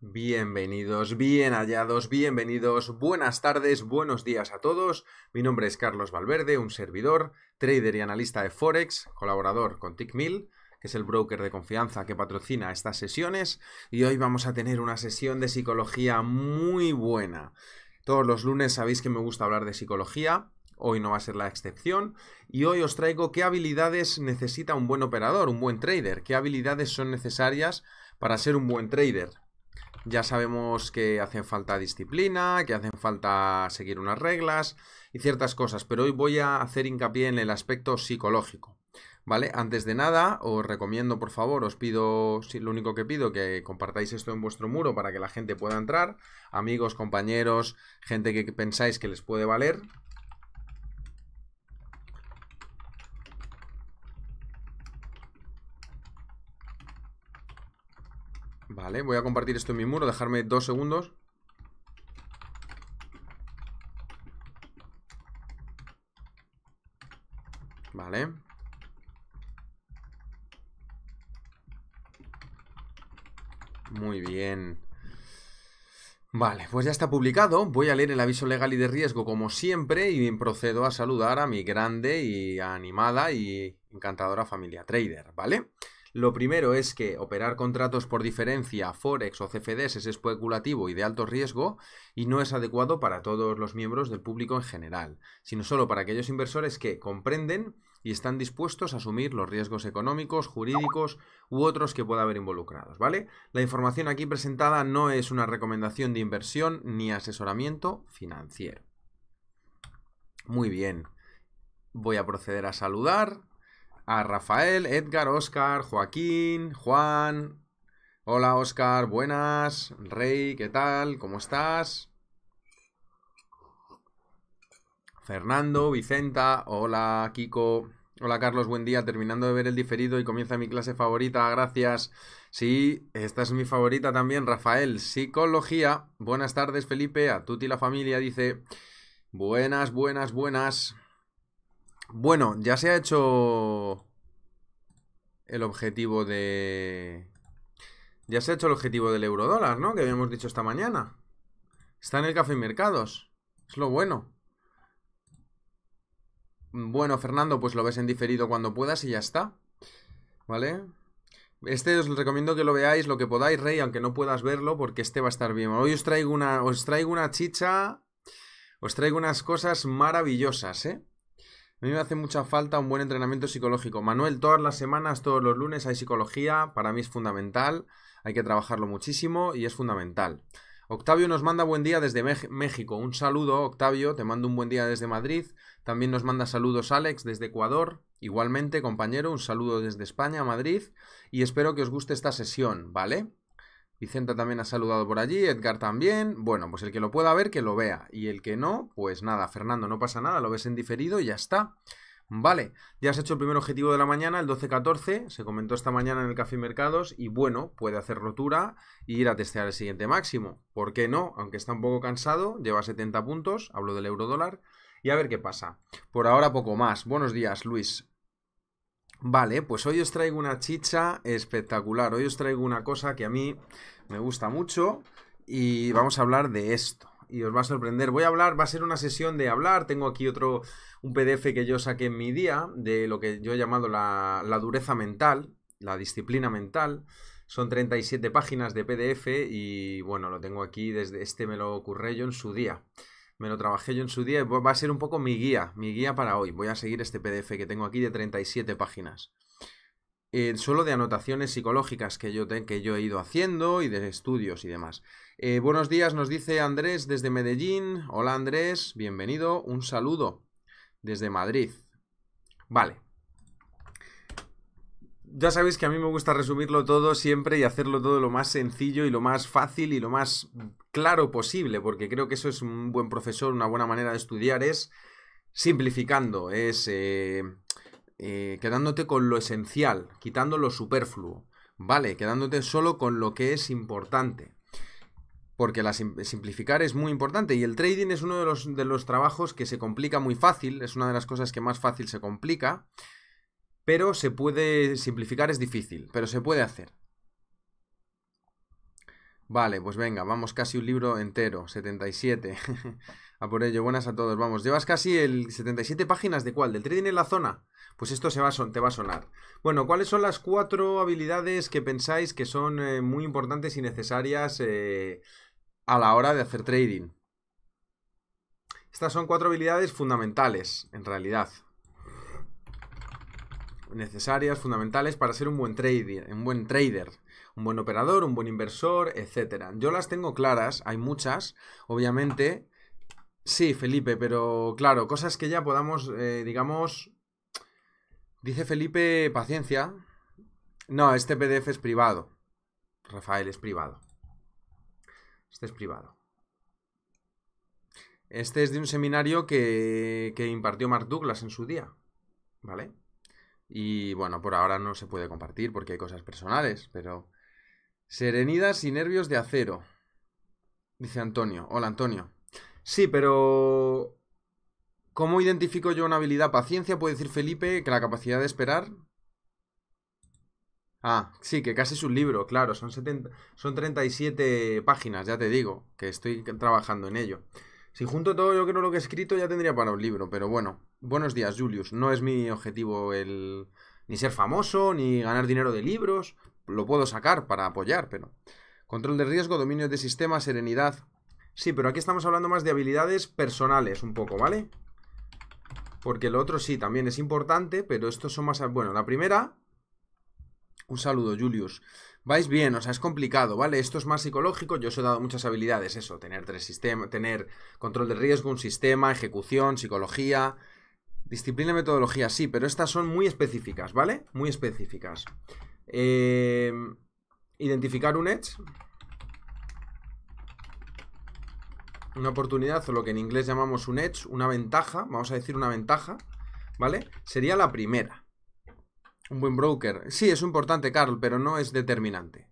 Bienvenidos, bien hallados, bienvenidos, buenas tardes, buenos días a todos. Mi nombre es Carlos Valverde, un servidor, trader y analista de Forex, colaborador con TickMill, que es el broker de confianza que patrocina estas sesiones. Y hoy vamos a tener una sesión de psicología muy buena. Todos los lunes sabéis que me gusta hablar de psicología, hoy no va a ser la excepción. Y hoy os traigo qué habilidades necesita un buen operador, un buen trader, qué habilidades son necesarias para ser un buen trader. Ya sabemos que hacen falta disciplina, que hacen falta seguir unas reglas y ciertas cosas, pero hoy voy a hacer hincapié en el aspecto psicológico. ¿Vale? Antes de nada, os recomiendo, por favor, os pido, lo único que pido, que compartáis esto en vuestro muro para que la gente pueda entrar. Amigos, compañeros, gente que pensáis que les puede valer, Vale, voy a compartir esto en mi muro, dejarme dos segundos. Vale. Muy bien. Vale, pues ya está publicado. Voy a leer el aviso legal y de riesgo como siempre y procedo a saludar a mi grande y animada y encantadora familia trader, ¿vale? vale lo primero es que operar contratos por diferencia, forex o CFDs es especulativo y de alto riesgo y no es adecuado para todos los miembros del público en general, sino solo para aquellos inversores que comprenden y están dispuestos a asumir los riesgos económicos, jurídicos u otros que pueda haber involucrados, ¿vale? La información aquí presentada no es una recomendación de inversión ni asesoramiento financiero. Muy bien. Voy a proceder a saludar a Rafael, Edgar, Oscar, Joaquín, Juan. Hola Oscar, buenas. Rey, ¿qué tal? ¿Cómo estás? Fernando, Vicenta, hola Kiko. Hola Carlos, buen día. Terminando de ver el diferido y comienza mi clase favorita, gracias. Sí, esta es mi favorita también, Rafael. Psicología. Buenas tardes, Felipe. A Tuti la familia dice. Buenas, buenas, buenas. Bueno, ya se ha hecho el objetivo de... Ya se ha hecho el objetivo del eurodólar, ¿no? Que habíamos dicho esta mañana. Está en el café mercados. Es lo bueno. Bueno, Fernando, pues lo ves en diferido cuando puedas y ya está. ¿Vale? Este os recomiendo que lo veáis lo que podáis, Rey, aunque no puedas verlo, porque este va a estar bien. Hoy os traigo una, os traigo una chicha, os traigo unas cosas maravillosas, ¿eh? A mí me hace mucha falta un buen entrenamiento psicológico. Manuel, todas las semanas, todos los lunes hay psicología, para mí es fundamental, hay que trabajarlo muchísimo y es fundamental. Octavio nos manda buen día desde México. Un saludo, Octavio, te mando un buen día desde Madrid. También nos manda saludos Alex desde Ecuador. Igualmente, compañero, un saludo desde España, Madrid. Y espero que os guste esta sesión, ¿vale? Vicenta también ha saludado por allí, Edgar también. Bueno, pues el que lo pueda ver, que lo vea. Y el que no, pues nada, Fernando, no pasa nada, lo ves en diferido y ya está. Vale, ya has hecho el primer objetivo de la mañana, el 12-14, se comentó esta mañana en el Café Mercados, y bueno, puede hacer rotura e ir a testear el siguiente máximo. ¿Por qué no? Aunque está un poco cansado, lleva 70 puntos, hablo del euro dólar, y a ver qué pasa. Por ahora poco más. Buenos días, Luis. Vale, pues hoy os traigo una chicha espectacular. Hoy os traigo una cosa que a mí me gusta mucho y vamos a hablar de esto. Y os va a sorprender. Voy a hablar, va a ser una sesión de hablar. Tengo aquí otro, un PDF que yo saqué en mi día de lo que yo he llamado la, la dureza mental, la disciplina mental. Son 37 páginas de PDF y bueno, lo tengo aquí desde este me lo ocurre yo en su día. Me lo trabajé yo en su día y va a ser un poco mi guía, mi guía para hoy. Voy a seguir este PDF que tengo aquí de 37 páginas. solo de anotaciones psicológicas que yo, que yo, he ido haciendo y de estudios y demás. Eh, buenos días, nos dice Andrés desde Medellín. Hola Andrés, bienvenido. Un saludo desde Madrid. Vale, ya sabéis que a mí me gusta resumirlo todo siempre y hacerlo todo lo más sencillo y lo más fácil y lo más claro posible, porque creo que eso es un buen profesor, una buena manera de estudiar es simplificando, es eh, eh, quedándote con lo esencial, quitando lo superfluo, ¿vale? Quedándote solo con lo que es importante. Porque la simplificar es muy importante y el trading es uno los, de los trabajos que se complica muy fácil, es una de las cosas que más fácil se complica pero se puede simplificar, es difícil, pero se puede hacer. Vale, pues venga, vamos casi un libro entero, 77. a por ello, buenas a todos, vamos. Llevas casi el 77 páginas de cuál, del trading en la zona. Pues esto se va a te va a sonar. Bueno, ¿cuáles son las cuatro habilidades que pensáis que son eh, muy importantes y necesarias eh, a la hora de hacer trading? Estas son cuatro habilidades fundamentales, en realidad necesarias, fundamentales para ser un buen trader, un buen trader, un buen operador, un buen inversor, etcétera. Yo las tengo claras, hay muchas, obviamente. Sí, Felipe, pero claro, cosas que ya podamos, eh, digamos, dice Felipe, paciencia. No, este PDF es privado. Rafael es privado. Este es privado. Este es de un seminario que, que impartió Mark Douglas en su día. ¿Vale? Y bueno, por ahora no se puede compartir porque hay cosas personales, pero... Serenidas y nervios de acero. Dice Antonio. Hola Antonio. Sí, pero... ¿Cómo identifico yo una habilidad paciencia? Puede decir Felipe que la capacidad de esperar... Ah, sí, que casi es un libro, claro, son, son 37 páginas, ya te digo, que estoy trabajando en ello. Si junto todo yo creo lo que he escrito ya tendría para un libro, pero bueno, Buenos días, Julius. No es mi objetivo el ni ser famoso, ni ganar dinero de libros. Lo puedo sacar para apoyar, pero... Control de riesgo, dominio de sistema, serenidad. Sí, pero aquí estamos hablando más de habilidades personales un poco, ¿vale? Porque lo otro sí, también es importante, pero estos son más... Bueno, la primera... Un saludo, Julius. Vais bien, o sea, es complicado, ¿vale? Esto es más psicológico, yo os he dado muchas habilidades, eso, tener tres sistemas, tener control de riesgo, un sistema, ejecución, psicología, Disciplina y metodología, sí, pero estas son muy específicas, ¿vale? Muy específicas. Eh, identificar un edge. Una oportunidad o lo que en inglés llamamos un edge, una ventaja, vamos a decir una ventaja, ¿vale? Sería la primera. Un buen broker. Sí, es importante, Carl, pero no es determinante.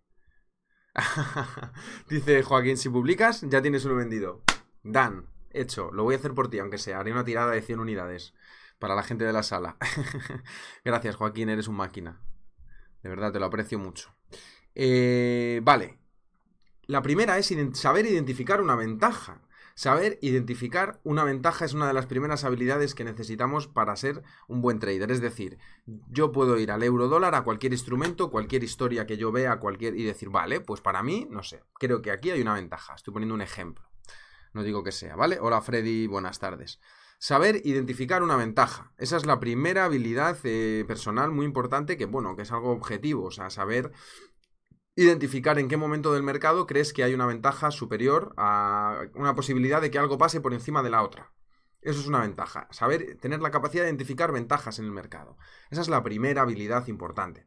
Dice Joaquín, si publicas, ya tienes uno vendido. Dan, hecho. Lo voy a hacer por ti, aunque sea. Haré una tirada de 100 unidades para la gente de la sala. Gracias, Joaquín, eres un máquina. De verdad, te lo aprecio mucho. Eh, vale. La primera es saber identificar una ventaja. Saber identificar una ventaja es una de las primeras habilidades que necesitamos para ser un buen trader. Es decir, yo puedo ir al euro dólar, a cualquier instrumento, cualquier historia que yo vea, cualquier. y decir, vale, pues para mí, no sé, creo que aquí hay una ventaja. Estoy poniendo un ejemplo. No digo que sea, ¿vale? Hola Freddy, buenas tardes. Saber identificar una ventaja. Esa es la primera habilidad eh, personal muy importante que, bueno, que es algo objetivo, o sea, saber identificar en qué momento del mercado crees que hay una ventaja superior a una posibilidad de que algo pase por encima de la otra. Eso es una ventaja, saber tener la capacidad de identificar ventajas en el mercado. Esa es la primera habilidad importante.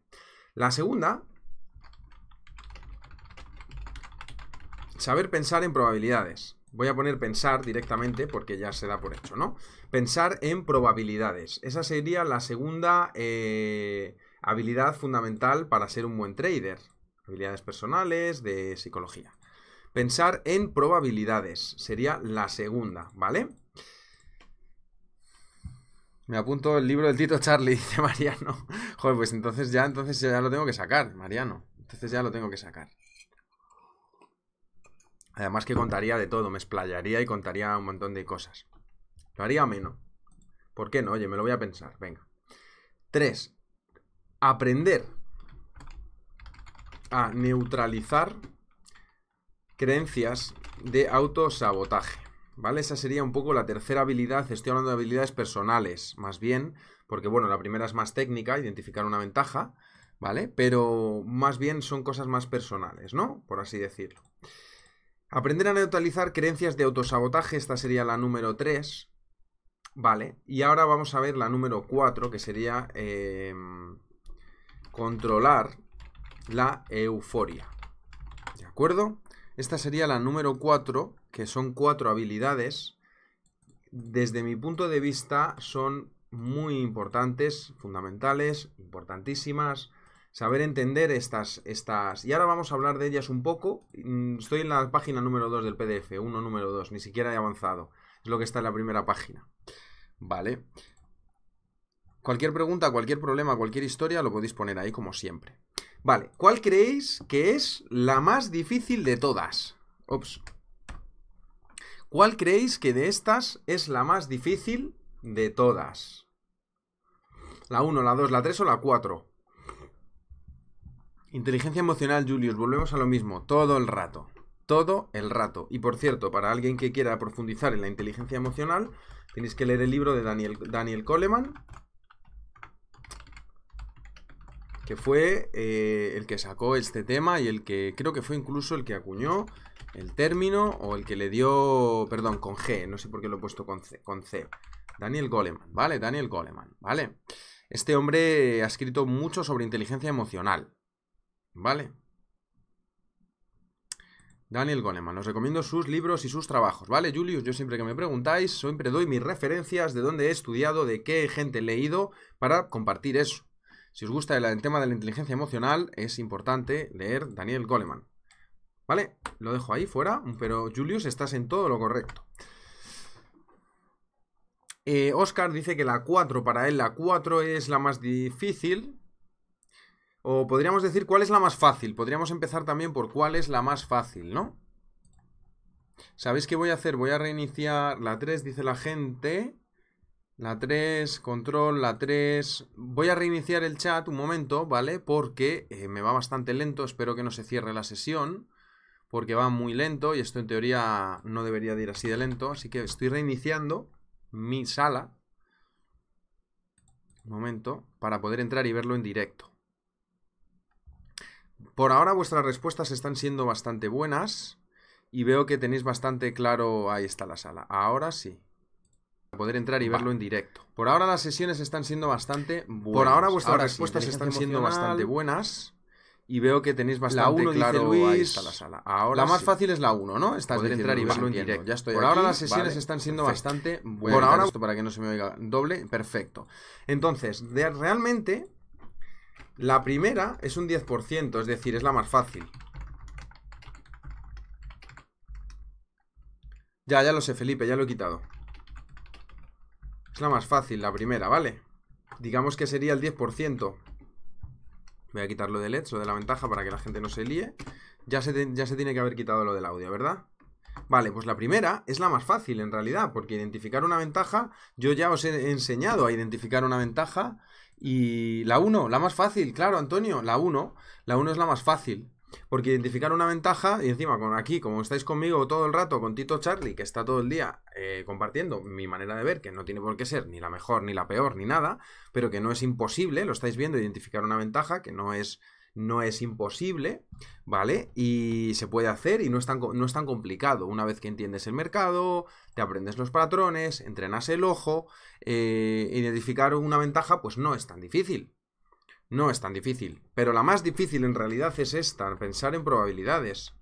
La segunda, saber pensar en probabilidades. Voy a poner pensar directamente porque ya se da por hecho, ¿no? Pensar en probabilidades. Esa sería la segunda eh, habilidad fundamental para ser un buen trader. Habilidades personales, de psicología. Pensar en probabilidades sería la segunda, ¿vale? Me apunto el libro del Tito Charlie, dice Mariano. Joder, pues entonces ya, entonces ya lo tengo que sacar, Mariano. Entonces ya lo tengo que sacar. Además que contaría de todo, me explayaría y contaría un montón de cosas. Lo haría menos. ¿Por qué no? Oye, me lo voy a pensar. Venga. 3. Aprender a neutralizar creencias de autosabotaje. ¿Vale? Esa sería un poco la tercera habilidad. Estoy hablando de habilidades personales, más bien, porque bueno, la primera es más técnica, identificar una ventaja, ¿vale? Pero más bien son cosas más personales, ¿no? Por así decirlo. Aprender a neutralizar creencias de autosabotaje, esta sería la número 3. Vale, y ahora vamos a ver la número 4, que sería em, controlar la euforia. ¿De acuerdo? Esta sería la número 4, que son cuatro habilidades. Desde mi punto de vista son muy importantes, fundamentales, importantísimas, saber entender estas, estas... Y ahora vamos a hablar de ellas un poco. Mm, estoy en la página número 2 del PDF, 1 número 2, ni siquiera he avanzado. Es lo que está en la primera página. Vale. Cualquier pregunta, cualquier problema, cualquier historia lo podéis poner ahí como siempre. Vale, ¿cuál creéis que es la más difícil de todas? Ops. ¿Cuál creéis que de estas es la más difícil de todas? ¿La 1, la 2, la 3 o la 4? Inteligencia emocional, Julius, volvemos a lo mismo, todo el rato. Todo el rato. Y por cierto, para alguien que quiera profundizar en la inteligencia emocional, tenéis que leer el libro de Daniel, Daniel Coleman, que fue eh, el que sacó este tema y el que creo que fue incluso el que acuñó el término o el que le dio, perdón, con G, no sé por qué lo he puesto con con C. Daniel Goleman, ¿vale? Daniel Goleman, ¿vale? Este hombre ha escrito mucho sobre inteligencia emocional. ¿Vale? Daniel Goleman, os recomiendo sus libros y sus trabajos, ¿vale? Julius, yo siempre que me preguntáis, siempre doy mis referencias de dónde he estudiado, de qué gente he leído, para compartir eso. Si os gusta el, tema de la inteligencia emocional, es importante leer Daniel Goleman. ¿Vale? Lo dejo ahí fuera, pero Julius, estás en todo lo correcto. Oscar eh, dice que la 4 para él, la 4 es la más difícil, o podríamos decir cuál es la más fácil. Podríamos empezar también por cuál es la más fácil, ¿no? ¿Sabéis qué voy a hacer? Voy a reiniciar la 3, dice la gente. La 3, control, la 3. Voy a reiniciar el chat un momento, ¿vale? Porque eh, me va bastante lento, espero que no se cierre la sesión. Porque va muy lento y esto en teoría no debería de ir así de lento. Así que estoy reiniciando mi sala. Un momento, para poder entrar y verlo en directo. Por ahora vuestras respuestas están siendo bastante buenas y veo que tenéis bastante claro, ahí está la sala, ahora sí. Poder entrar y verlo en directo. Por ahora las sesiones están siendo bastante buenas. Por ahora vuestras respuestas están siendo bastante buenas y veo que tenéis bastante la claro, ahí está la sala. Ahora la más fácil es la 1, ¿no? Estás Poder entrar y verlo en directo. Ya estoy Por ahora las sesiones están siendo bastante buenas. Por ahora esto para que no se me oiga doble, perfecto. Entonces, realmente la primera es un 10%, es decir, es la más fácil. Ya, ya lo sé, Felipe, ya lo he quitado. Es la más fácil, la primera, ¿vale? Digamos que sería el 10%. Voy a quitar lo del LED, lo de la ventaja, para que la gente no se líe. Ya ya se tiene que haber quitado lo del audio, ¿verdad? Vale, pues la primera es la más fácil en realidad, porque identificar una ventaja, yo ya os he enseñado a identificar una ventaja y la 1, la más fácil, claro, Antonio, la 1, la 1 es la más fácil. Porque identificar una ventaja, y encima con aquí, como estáis conmigo todo el rato, con Tito Charlie, que está todo el día eh, compartiendo mi manera de ver, que no tiene por qué ser ni la mejor, ni la peor, ni nada, pero que no es imposible, lo estáis viendo, identificar una ventaja, que no es no es imposible, ¿vale? Y se puede hacer y no es, tan, complicado. Una vez que entiendes el mercado, te aprendes los patrones, entrenas el ojo, eh, identificar una ventaja, pues no es tan difícil. No es tan difícil. Pero la más difícil en realidad es esta, pensar en probabilidades.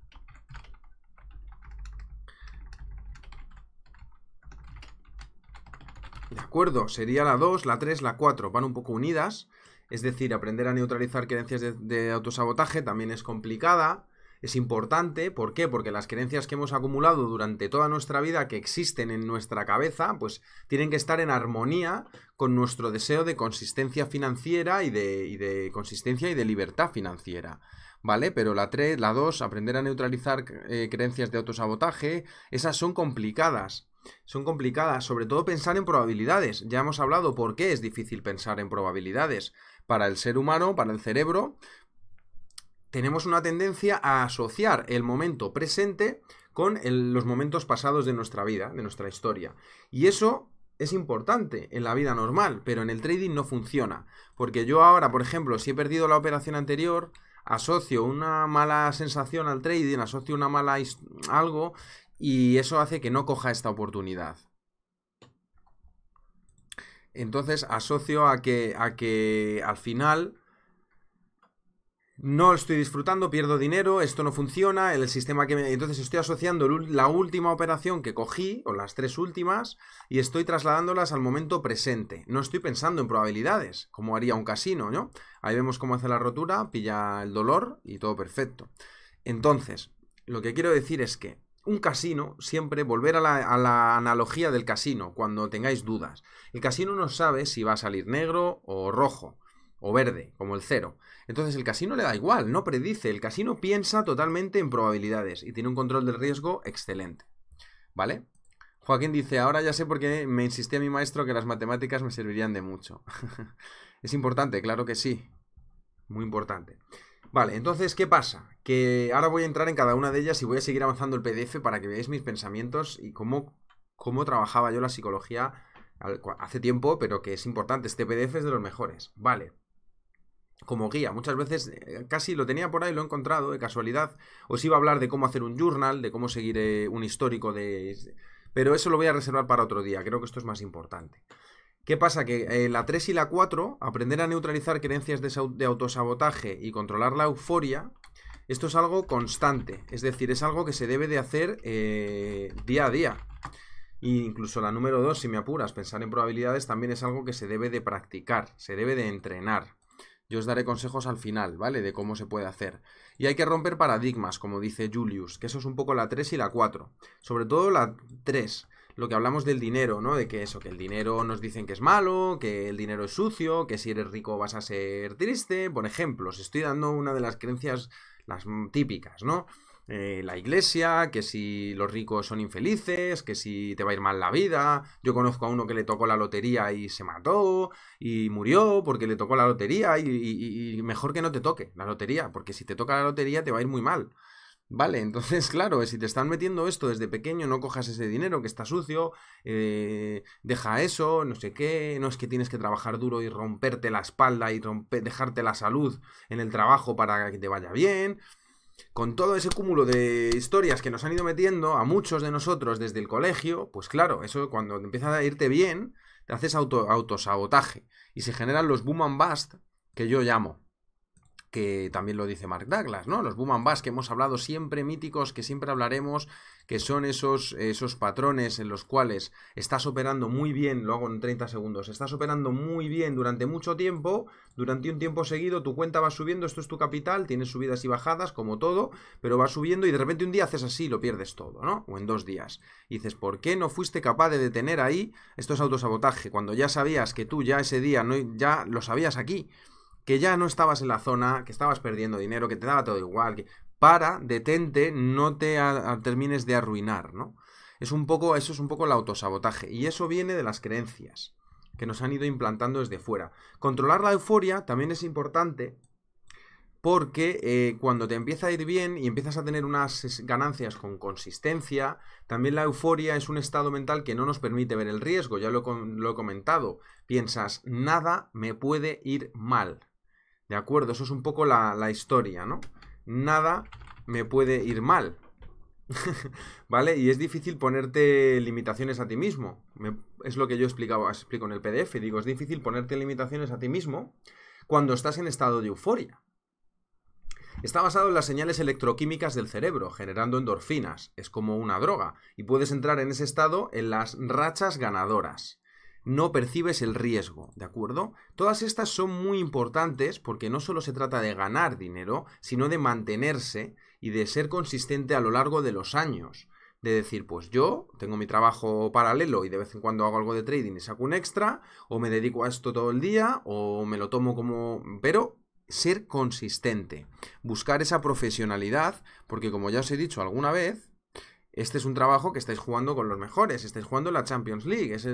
De acuerdo, sería la 2, la 3, la 4, van un poco unidas. Es decir, aprender a neutralizar creencias de, autosabotaje también es complicada, es importante. ¿Por qué? Porque las creencias que hemos acumulado durante toda nuestra vida que existen en nuestra cabeza, pues tienen que estar en armonía con nuestro deseo de consistencia financiera y de, consistencia y de libertad financiera. ¿Vale? Pero la 3, la 2, aprender a neutralizar eh, creencias de autosabotaje, esas son complicadas son complicadas, sobre todo pensar en probabilidades. Ya hemos hablado por qué es difícil pensar en probabilidades. Para el ser humano, para el cerebro, tenemos una tendencia a asociar el momento presente con los momentos pasados de nuestra vida, de nuestra historia. Y eso es importante en la vida normal, pero en el trading no funciona. Porque yo ahora, por ejemplo, si he perdido la operación anterior, asocio una mala sensación al trading, asocio una mala algo y eso hace que no coja esta oportunidad. Entonces asocio a que, a que al final no estoy disfrutando, pierdo dinero, esto no funciona, el sistema que me... Entonces estoy asociando la última operación que cogí, o las tres últimas, y estoy trasladándolas al momento presente. No estoy pensando en probabilidades, como haría un casino, ¿no? Ahí vemos cómo hace la rotura, pilla el dolor y todo perfecto. Entonces, lo que quiero decir es que un casino, siempre volver a la, analogía del casino cuando tengáis dudas. El casino no sabe si va a salir negro o rojo o verde, como el cero. Entonces el casino le da igual, no predice, el casino piensa totalmente en probabilidades y tiene un control del riesgo excelente. ¿Vale? Joaquín dice, ahora ya sé por qué me a mi maestro que las matemáticas me servirían de mucho. es importante, claro que sí. Muy importante. Vale, entonces, ¿qué pasa? Que ahora voy a entrar en cada una de ellas y voy a seguir avanzando el PDF para que veáis mis pensamientos y cómo, cómo trabajaba yo la psicología hace tiempo, pero que es importante. Este PDF es de los mejores. Vale. Como guía, muchas veces eh, casi lo tenía por ahí, lo he encontrado de casualidad. Os iba a hablar de cómo hacer un journal, de cómo seguir eh, un histórico de... Pero eso lo voy a reservar para otro día, creo que esto es más importante. ¿Qué pasa? Que eh, la 3 y la 4, aprender a neutralizar creencias de, autosabotaje y controlar la euforia, esto es algo constante, es decir, es algo que se debe de hacer eh, día a día. incluso la número 2, si me apuras, pensar en probabilidades también es algo que se debe de practicar, se debe de entrenar. Yo os daré consejos al final, ¿vale? De cómo se puede hacer. Y hay que romper paradigmas, como dice Julius, que eso es un poco la 3 y la 4. Sobre todo la 3 lo que hablamos del dinero, ¿no? De que eso, que el dinero nos dicen que es malo, que el dinero es sucio, que si eres rico vas a ser triste. Por ejemplo, os estoy dando una de las creencias, las típicas, ¿no? Eh, la iglesia, que si los ricos son infelices, que si te va a ir mal la vida. Yo conozco a uno que le tocó la lotería y se mató y murió porque le tocó la lotería y mejor que no te toque la lotería, porque si te toca la lotería te va a ir muy mal. Vale, entonces, claro, si te están metiendo esto desde pequeño, no cojas ese dinero que está sucio, eh, deja eso, no sé qué, no es que tienes que trabajar duro y romperte la espalda y romper, dejarte la salud en el trabajo para que te vaya bien. Con todo ese cúmulo de historias que nos han ido metiendo a muchos de nosotros desde el colegio, pues claro, eso cuando empieza a irte bien, te haces auto, autosabotaje y se generan los boom and bust que yo llamo que también lo dice Mark Douglas, ¿no? Los boom and bass que hemos hablado siempre míticos, que siempre hablaremos, que son esos, esos patrones en los cuales estás operando muy bien, lo hago en 30 segundos, estás operando muy bien durante mucho tiempo, durante un tiempo seguido tu cuenta va subiendo, esto es tu capital, tienes subidas y bajadas como todo, pero va subiendo y de repente un día haces así y lo pierdes todo, ¿no? O en dos días. Y dices, ¿por qué no fuiste capaz de detener ahí? estos es autosabotaje, cuando ya sabías que tú ya ese día no, ya lo sabías aquí que ya no estabas en la zona, que estabas perdiendo dinero, que te daba todo igual, que para, detente, no te termines de arruinar, ¿no? Es un poco, eso es un poco el autosabotaje y eso viene de las creencias que nos han ido implantando desde fuera. Controlar la euforia también es importante porque eh, cuando te empieza a ir bien y empiezas a tener unas ganancias con consistencia, también la euforia es un estado mental que no nos permite ver el riesgo, ya lo he comentado. Piensas, nada me puede ir mal. ¿De acuerdo? Eso es un poco la, historia, ¿no? Nada me puede ir mal. ¿Vale? Y es difícil ponerte limitaciones a ti mismo. es lo que yo explicaba, explico en el PDF. Digo, es difícil ponerte limitaciones a ti mismo cuando estás en estado de euforia. Está basado en las señales electroquímicas del cerebro, generando endorfinas. Es como una droga. Y puedes entrar en ese estado en las rachas ganadoras no percibes el riesgo, ¿de acuerdo? Todas estas son muy importantes porque no solo se trata de ganar dinero, sino de mantenerse y de ser consistente a lo largo de los años. De decir, pues yo tengo mi trabajo paralelo y de vez en cuando hago algo de trading y saco un extra, o me dedico a esto todo el día, o me lo tomo como... Pero ser consistente, buscar esa profesionalidad, porque como ya os he dicho alguna vez, este es un trabajo que estáis jugando con los mejores, estáis jugando la Champions League, es,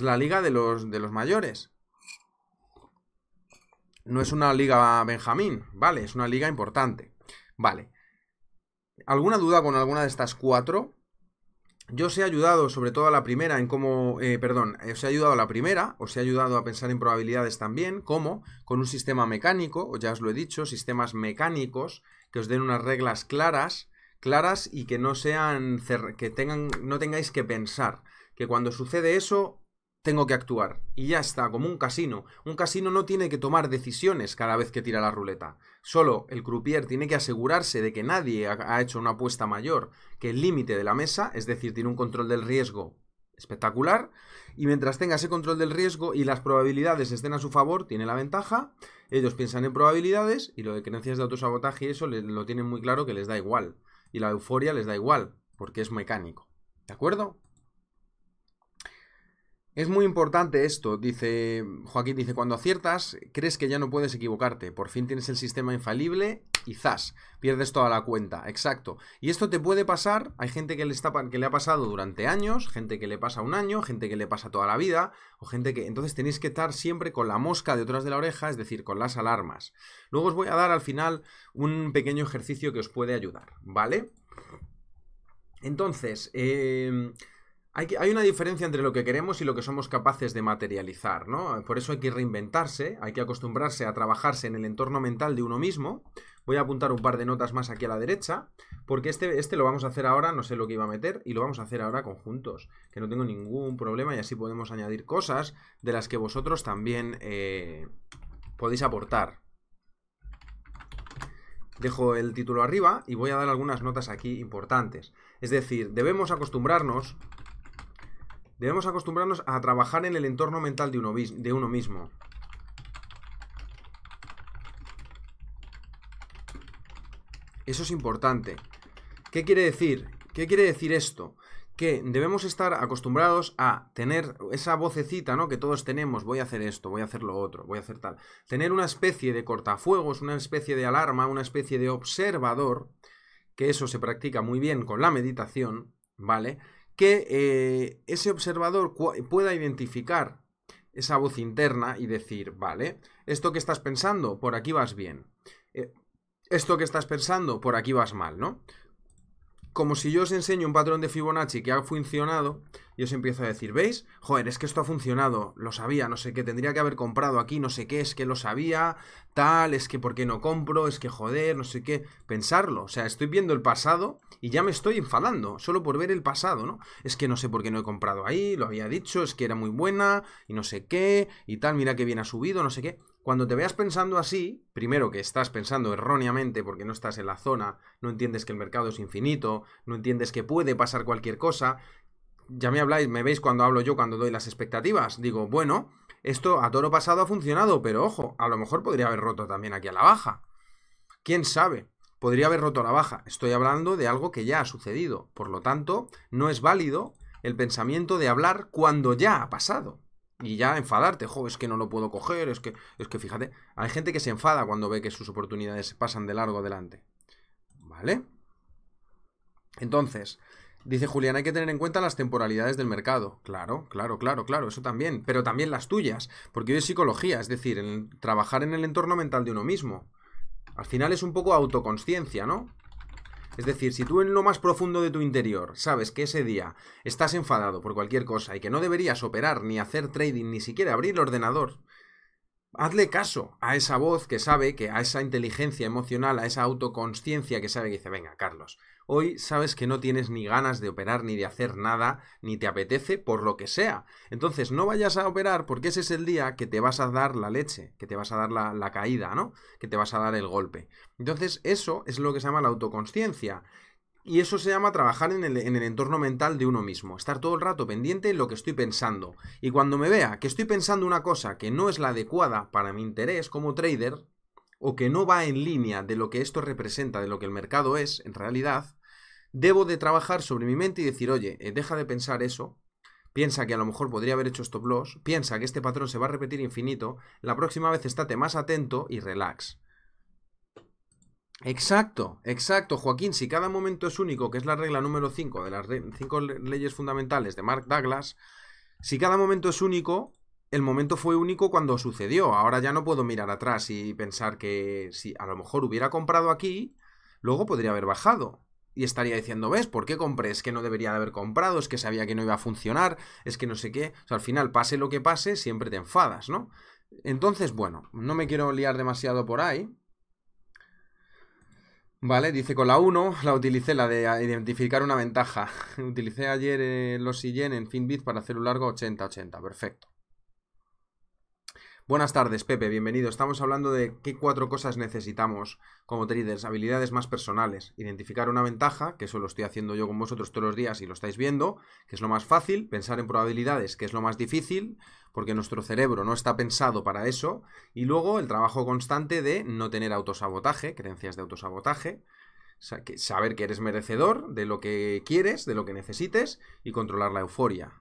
la liga de los, mayores. No es una liga Benjamín, vale, es una liga importante. Vale. ¿Alguna duda con alguna de estas cuatro? Yo os he ayudado sobre todo a la primera en cómo, eh, perdón, os he ayudado a la primera, os he ayudado a pensar en probabilidades también, ¿Cómo? con un sistema mecánico, ya os lo he dicho, sistemas mecánicos que os den unas reglas claras claras y que no sean que tengan no tengáis que pensar, que cuando sucede eso tengo que actuar y ya está, como un casino. Un casino no tiene que tomar decisiones cada vez que tira la ruleta. Solo el croupier tiene que asegurarse de que nadie ha hecho una apuesta mayor que el límite de la mesa, es decir, tiene un control del riesgo espectacular. Y mientras tenga ese control del riesgo y las probabilidades estén a su favor, tiene la ventaja. Ellos piensan en probabilidades y lo de creencias de autosabotaje y eso lo tienen muy claro que les da igual y la euforia les da igual, porque es mecánico. ¿De acuerdo? Es muy importante esto, dice Joaquín, dice, cuando aciertas, crees que ya no puedes equivocarte, por fin tienes el sistema infalible y zas, pierdes toda la cuenta, exacto. Y esto te puede pasar, hay gente que le, que le ha pasado durante años, gente que le pasa un año, gente que le pasa toda la vida, o gente que... Entonces tenéis que estar siempre con la mosca detrás de la oreja, es decir, con las alarmas. Luego os voy a dar al final un pequeño ejercicio que os puede ayudar, ¿vale? Entonces, eh... Hay, una diferencia entre lo que queremos y lo que somos capaces de materializar, ¿no? Por eso hay que reinventarse, hay que acostumbrarse a trabajarse en el entorno mental de uno mismo. Voy a apuntar un par de notas más aquí a la derecha, porque este, este lo vamos a hacer ahora, no sé lo que iba a meter, y lo vamos a hacer ahora conjuntos, que no tengo ningún problema y así podemos añadir cosas de las que vosotros también eh, podéis aportar. Dejo el título arriba y voy a dar algunas notas aquí importantes. Es decir, debemos acostumbrarnos Debemos acostumbrarnos a trabajar en el entorno mental de uno, mismo. Eso es importante. ¿Qué quiere decir? ¿Qué quiere decir esto? Que debemos estar acostumbrados a tener esa vocecita, ¿no? Que todos tenemos, voy a hacer esto, voy a hacer lo otro, voy a hacer tal. Tener una especie de cortafuegos, una especie de alarma, una especie de observador, que eso se practica muy bien con la meditación, ¿vale? que eh, ese observador pueda identificar esa voz interna y decir, vale, esto que estás pensando, por aquí vas bien. Eh, esto que estás pensando, por aquí vas mal, ¿no? como si yo os enseño un patrón de Fibonacci que ha funcionado y os empiezo a decir, ¿veis? Joder, es que esto ha funcionado, lo sabía, no sé qué, tendría que haber comprado aquí, no sé qué, es que lo sabía, tal, es que por qué no compro, es que joder, no sé qué, pensarlo, o sea, estoy viendo el pasado y ya me estoy enfadando, solo por ver el pasado, ¿no? Es que no sé por qué no he comprado ahí, lo había dicho, es que era muy buena y no sé qué, y tal, mira que bien ha subido, no sé qué, cuando te veas pensando así, primero que estás pensando erróneamente porque no estás en la zona, no entiendes que el mercado es infinito, no entiendes que puede pasar cualquier cosa, ya me habláis, me veis cuando hablo yo, cuando doy las expectativas, digo, bueno, esto a toro pasado ha funcionado, pero ojo, a lo mejor podría haber roto también aquí a la baja. ¿Quién sabe? Podría haber roto a la baja. Estoy hablando de algo que ya ha sucedido. Por lo tanto, no es válido el pensamiento de hablar cuando ya ha pasado y ya enfadarte, jo, es que no lo puedo coger, es que, es que fíjate, hay gente que se enfada cuando ve que sus oportunidades pasan de largo adelante. ¿Vale? Entonces, dice Julián, hay que tener en cuenta las temporalidades del mercado. Claro, claro, claro, claro, eso también, pero también las tuyas, porque hoy es psicología, es decir, trabajar en el entorno mental de uno mismo. Al final es un poco autoconsciencia ¿no? Es decir, si tú en lo más profundo de tu interior sabes que ese día estás enfadado por cualquier cosa y que no deberías operar ni hacer trading, ni siquiera abrir el ordenador, Hazle caso a esa voz que sabe que, a esa inteligencia emocional, a esa autoconsciencia que sabe que dice, venga, Carlos, hoy sabes que no tienes ni ganas de operar ni de hacer nada, ni te apetece por lo que sea. Entonces no vayas a operar porque ese es el día que te vas a dar la leche, que te vas a dar la, la caída, ¿no? Que te vas a dar el golpe. Entonces eso es lo que se llama la autoconsciencia. Y eso se llama trabajar en el, entorno mental de uno mismo, estar todo el rato pendiente en lo que estoy pensando. Y cuando me vea que estoy pensando una cosa que no es la adecuada para mi interés como trader, o que no va en línea de lo que esto representa, de lo que el mercado es en realidad, debo de trabajar sobre mi mente y decir, oye, eh, deja de pensar eso, piensa que a lo mejor podría haber hecho stop loss, piensa que este patrón se va a repetir infinito, la próxima vez estate más atento y relax. Exacto, exacto, Joaquín. Si cada momento es único, que es la regla número 5 de las cinco leyes fundamentales de Mark Douglas, si cada momento es único, el momento fue único cuando sucedió. Ahora ya no puedo mirar atrás y pensar que si a lo mejor hubiera comprado aquí, luego podría haber bajado. Y estaría diciendo, ¿ves? ¿Por qué compré? Es que no debería de haber comprado, es que sabía que no iba a funcionar, es que no sé qué. O sea, al final, pase lo que pase, siempre te enfadas, ¿no? Entonces, bueno, no me quiero liar demasiado por ahí Vale, dice con la 1, la utilicé, la de identificar una ventaja. utilicé ayer eh, los sillen en Finbit para hacer un largo 80-80, perfecto. Buenas tardes, Pepe, bienvenido. Estamos hablando de qué cuatro cosas necesitamos como traders, habilidades más personales. Identificar una ventaja, que eso lo estoy haciendo yo con vosotros todos los días y lo estáis viendo, que es lo más fácil. Pensar en probabilidades, que es lo más difícil porque nuestro cerebro no está pensado para eso, y luego el trabajo constante de no tener autosabotaje, creencias de autosabotaje, saber que eres merecedor de lo que quieres, de lo que necesites, y controlar la euforia.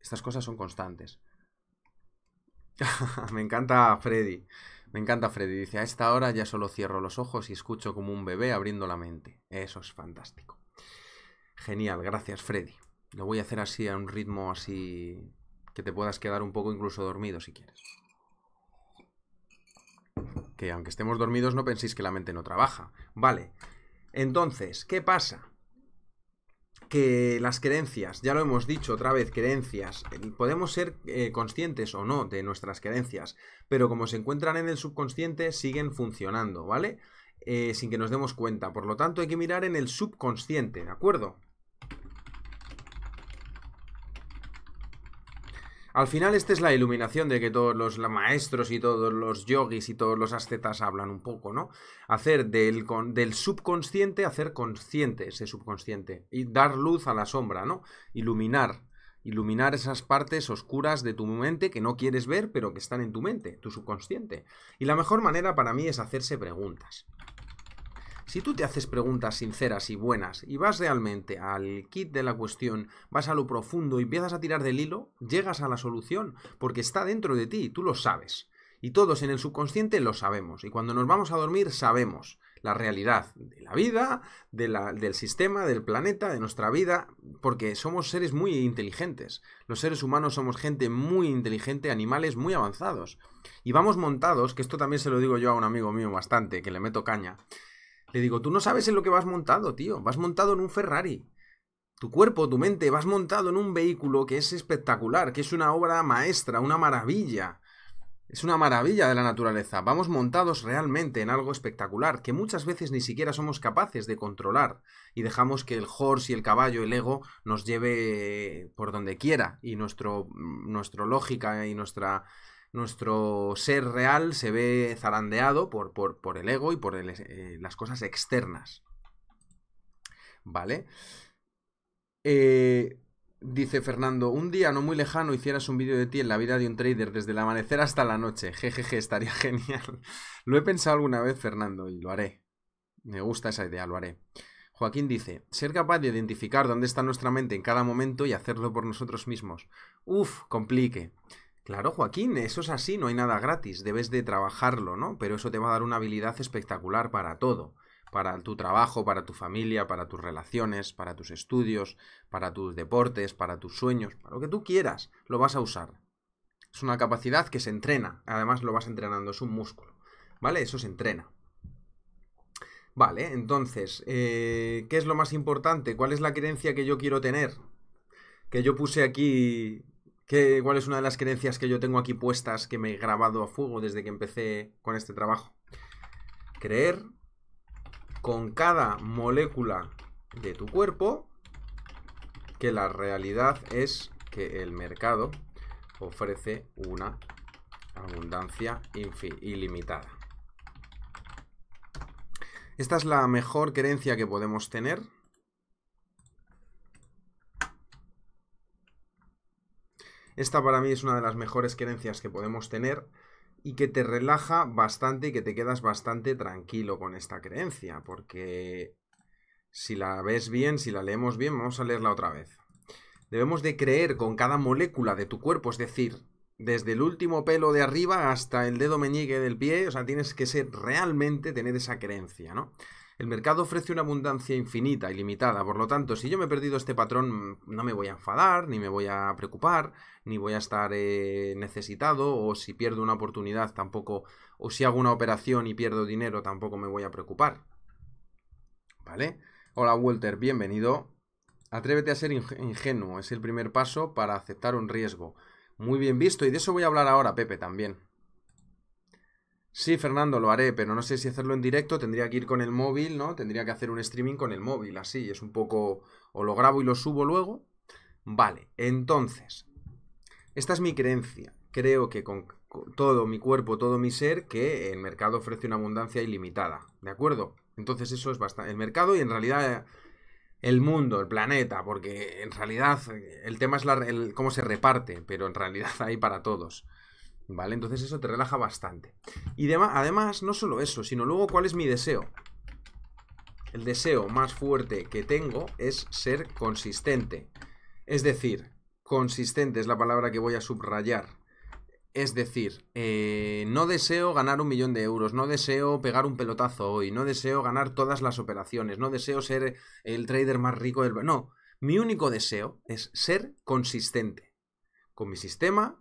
Estas cosas son constantes. Me encanta Freddy. Me encanta Freddy. Dice, a esta hora ya solo cierro los ojos y escucho como un bebé abriendo la mente. Eso es fantástico. Genial, gracias Freddy. Lo voy a hacer así, a un ritmo así que te puedas quedar un poco incluso dormido si quieres. Que aunque estemos dormidos no penséis que la mente no trabaja. Vale. Entonces, ¿qué pasa? que las creencias, ya lo hemos dicho otra vez, creencias, podemos ser eh, conscientes o no de nuestras creencias, pero como se encuentran en el subconsciente, siguen funcionando, ¿vale? Eh, sin que nos demos cuenta. Por lo tanto, hay que mirar en el subconsciente, ¿de acuerdo? Al final esta es la iluminación de que todos los maestros y todos los yogis y todos los ascetas hablan un poco, ¿no? Hacer del, del subconsciente, hacer consciente ese subconsciente y dar luz a la sombra, ¿no? Iluminar, iluminar esas partes oscuras de tu mente que no quieres ver pero que están en tu mente, tu subconsciente. Y la mejor manera para mí es hacerse preguntas. Si tú te haces preguntas sinceras y buenas y vas realmente al kit de la cuestión, vas a lo profundo y empiezas a tirar del hilo, llegas a la solución, porque está dentro de ti, tú lo sabes. Y todos en el subconsciente lo sabemos. Y cuando nos vamos a dormir sabemos la realidad de la vida, del sistema, del planeta, de nuestra vida, porque somos seres muy inteligentes. Los seres humanos somos gente muy inteligente, animales muy avanzados. Y vamos montados, que esto también se lo digo yo a un amigo mío bastante, que le meto caña. Le digo, tú no sabes en lo que vas montado, tío. Vas montado en un Ferrari. Tu cuerpo, tu mente, vas montado en un vehículo que es espectacular, que es una obra maestra, una maravilla. Es una maravilla de la naturaleza. Vamos montados realmente en algo espectacular que muchas veces ni siquiera somos capaces de controlar y dejamos que el horse y el caballo, el ego, nos lleve por donde quiera y nuestro, mm, nuestra lógica y nuestra nuestro ser real se ve zarandeado por, el ego y por eh, las cosas externas. ¿Vale? Eh, dice Fernando, un día no muy lejano hicieras un vídeo de ti en la vida de un trader desde el amanecer hasta la noche. Jejeje, estaría genial. lo he pensado alguna vez, Fernando, y lo haré. Me gusta esa idea, lo haré. Joaquín dice, ser capaz de identificar dónde está nuestra mente en cada momento y hacerlo por nosotros mismos. Uf, complique. Claro, Joaquín, eso es así, no hay nada gratis, debes de trabajarlo, ¿no? Pero eso te va a dar una habilidad espectacular para todo, para tu trabajo, para tu familia, para tus relaciones, para tus estudios, para tus deportes, para tus sueños, para lo que tú quieras, lo vas a usar. Es una capacidad que se entrena, además lo vas entrenando, es un músculo, ¿vale? Eso se entrena. Vale, entonces, eh, ¿qué es lo más importante? ¿Cuál es la creencia que yo quiero tener? Que yo puse aquí ¿Cuál es una de las creencias que yo tengo aquí puestas que me he grabado a fuego desde que empecé con este trabajo. Creer con cada molécula de tu cuerpo que la realidad es que el mercado ofrece una abundancia ilimitada. Esta es la mejor creencia que podemos tener Esta para mí es una de las mejores creencias que podemos tener y que te relaja bastante y que te quedas bastante tranquilo con esta creencia, porque si la ves bien, si la leemos bien, vamos a leerla otra vez. Debemos de creer con cada molécula de tu cuerpo, es decir, desde el último pelo de arriba hasta el dedo meñique del pie, o sea, tienes que ser realmente tener esa creencia, ¿no? El mercado ofrece una abundancia infinita, y limitada, por lo tanto, si yo me he perdido este patrón, mm, no me voy a enfadar, ni me voy a preocupar, ni voy a estar eh, necesitado, o si pierdo una oportunidad tampoco, o si hago una operación y pierdo dinero, tampoco me voy a preocupar. ¿Vale? Hola Walter, bienvenido. Atrévete a ser ingenuo, es el primer paso para aceptar un riesgo. Muy bien visto, y de eso voy a hablar ahora, Pepe, también. Sí, Fernando, lo haré, pero no sé si hacerlo en directo, tendría que ir con el móvil, ¿no? Tendría que hacer un streaming con el móvil, así, es un poco... o lo grabo y lo subo luego. Vale, entonces, esta es mi creencia. Creo que con todo mi cuerpo, todo mi ser, que el mercado ofrece una abundancia ilimitada, ¿de acuerdo? Entonces eso es bastante... El mercado y en realidad el mundo, el planeta, porque en realidad el tema es cómo se reparte, pero en realidad hay para todos. ¿Vale? Entonces eso te relaja bastante. Y además, no solo eso, sino luego cuál es mi deseo. El deseo más fuerte que tengo es ser consistente. Es decir, consistente es la palabra que voy a subrayar. Es decir, eh, no deseo ganar un millón de euros, no deseo pegar un pelotazo hoy, no deseo ganar todas las operaciones, no deseo ser el trader más rico del... No, mi único deseo es ser consistente con mi sistema,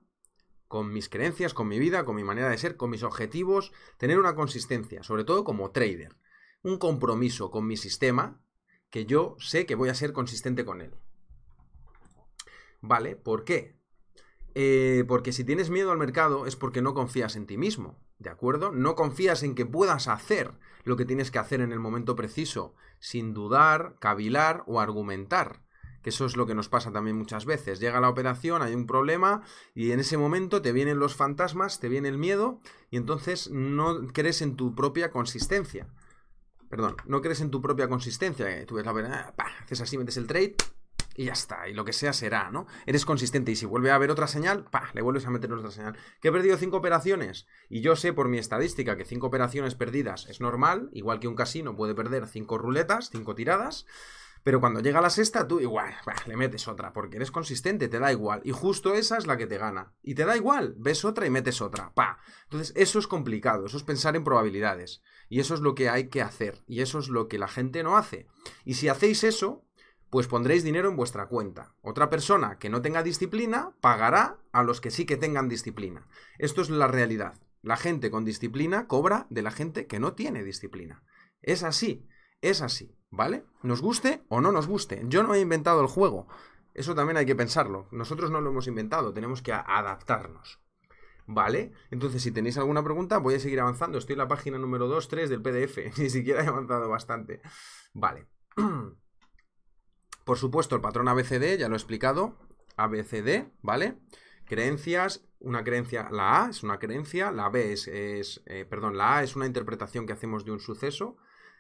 con mis creencias, con mi vida, con mi manera de ser, con mis objetivos, tener una consistencia, sobre todo como trader, un compromiso con mi sistema que yo sé que voy a ser consistente con él. ¿Vale? ¿Por qué? Eh, porque si tienes miedo al mercado es porque no confías en ti mismo, ¿de acuerdo? No confías en que puedas hacer lo que tienes que hacer en el momento preciso, sin dudar, cavilar o argumentar que eso es lo que nos pasa también muchas veces. Llega la operación, hay un problema y en ese momento te vienen los fantasmas, te viene el miedo y entonces no crees en tu propia consistencia. Perdón, no crees en tu propia consistencia. Eh, tú la ah, haces así, metes el trade y ya está, y lo que sea será, ¿no? Eres consistente y si vuelve a haber otra señal, pa, le vuelves a meter otra señal. Que he perdido cinco operaciones y yo sé por mi estadística que cinco operaciones perdidas es normal, igual que un casino puede perder cinco ruletas, cinco tiradas. Pero cuando llega la sexta, tú igual, le metes otra, porque eres consistente, te da igual. Y justo esa es la que te gana. Y te da igual, ves otra y metes otra. Pa. Entonces, eso es complicado, eso es pensar en probabilidades. Y eso es lo que hay que hacer. Y eso es lo que la gente no hace. Y si hacéis eso, pues pondréis dinero en vuestra cuenta. Otra persona que no tenga disciplina pagará a los que sí que tengan disciplina. Esto es la realidad. La gente con disciplina cobra de la gente que no tiene disciplina. Es así, es así. ¿vale? Nos guste o no nos guste. Yo no he inventado el juego. Eso también hay que pensarlo. Nosotros no lo hemos inventado, tenemos que adaptarnos. ¿Vale? Entonces, si tenéis alguna pregunta, voy a seguir avanzando. Estoy en la página número 2, 3 del PDF. Ni siquiera he avanzado bastante. Vale. Por supuesto, el patrón ABCD, ya lo he explicado. ABCD, ¿vale? Creencias, una creencia, la A es una creencia, la B es, es eh, perdón, la A es una interpretación que hacemos de un suceso,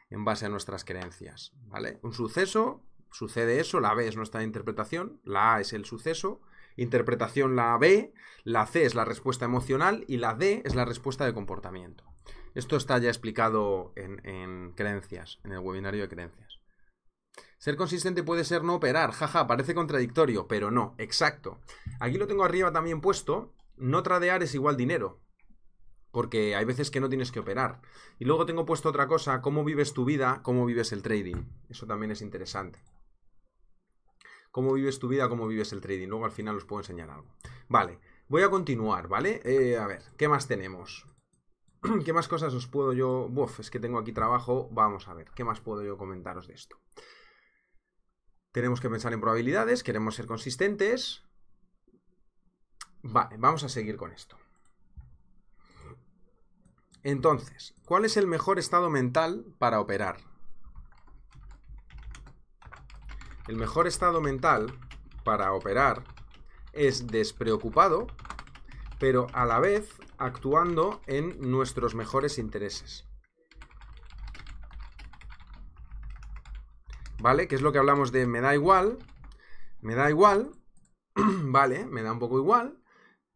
en base a nuestras creencias, ¿vale? Un suceso, sucede eso, la B es nuestra interpretación, la A es el suceso, interpretación la B, la C es la respuesta emocional y la D es la respuesta de comportamiento. Esto está ya explicado en, en creencias, en el webinario de creencias. Ser consistente puede ser no operar, jaja, parece contradictorio, pero no, exacto. Aquí lo tengo arriba también puesto, no tradear es igual dinero, porque hay veces que no tienes que operar. Y luego tengo puesto otra cosa, cómo vives tu vida, cómo vives el trading. Eso también es interesante. Cómo vives tu vida, cómo vives el trading. Luego al final os puedo enseñar algo. Vale, voy a continuar, ¿vale? Eh, a ver, ¿qué más tenemos? ¿Qué más cosas os puedo yo...? ¡Uf! es que tengo aquí trabajo. Vamos a ver, ¿qué más puedo yo comentaros de esto? Tenemos que pensar en probabilidades, queremos ser consistentes. Vale, vamos a seguir con esto. Entonces, ¿cuál es el mejor estado mental para operar? El mejor estado mental para operar es despreocupado, pero a la vez actuando en nuestros mejores intereses. ¿Vale? Que es lo que hablamos de me da igual, me da igual, vale, me da un poco igual,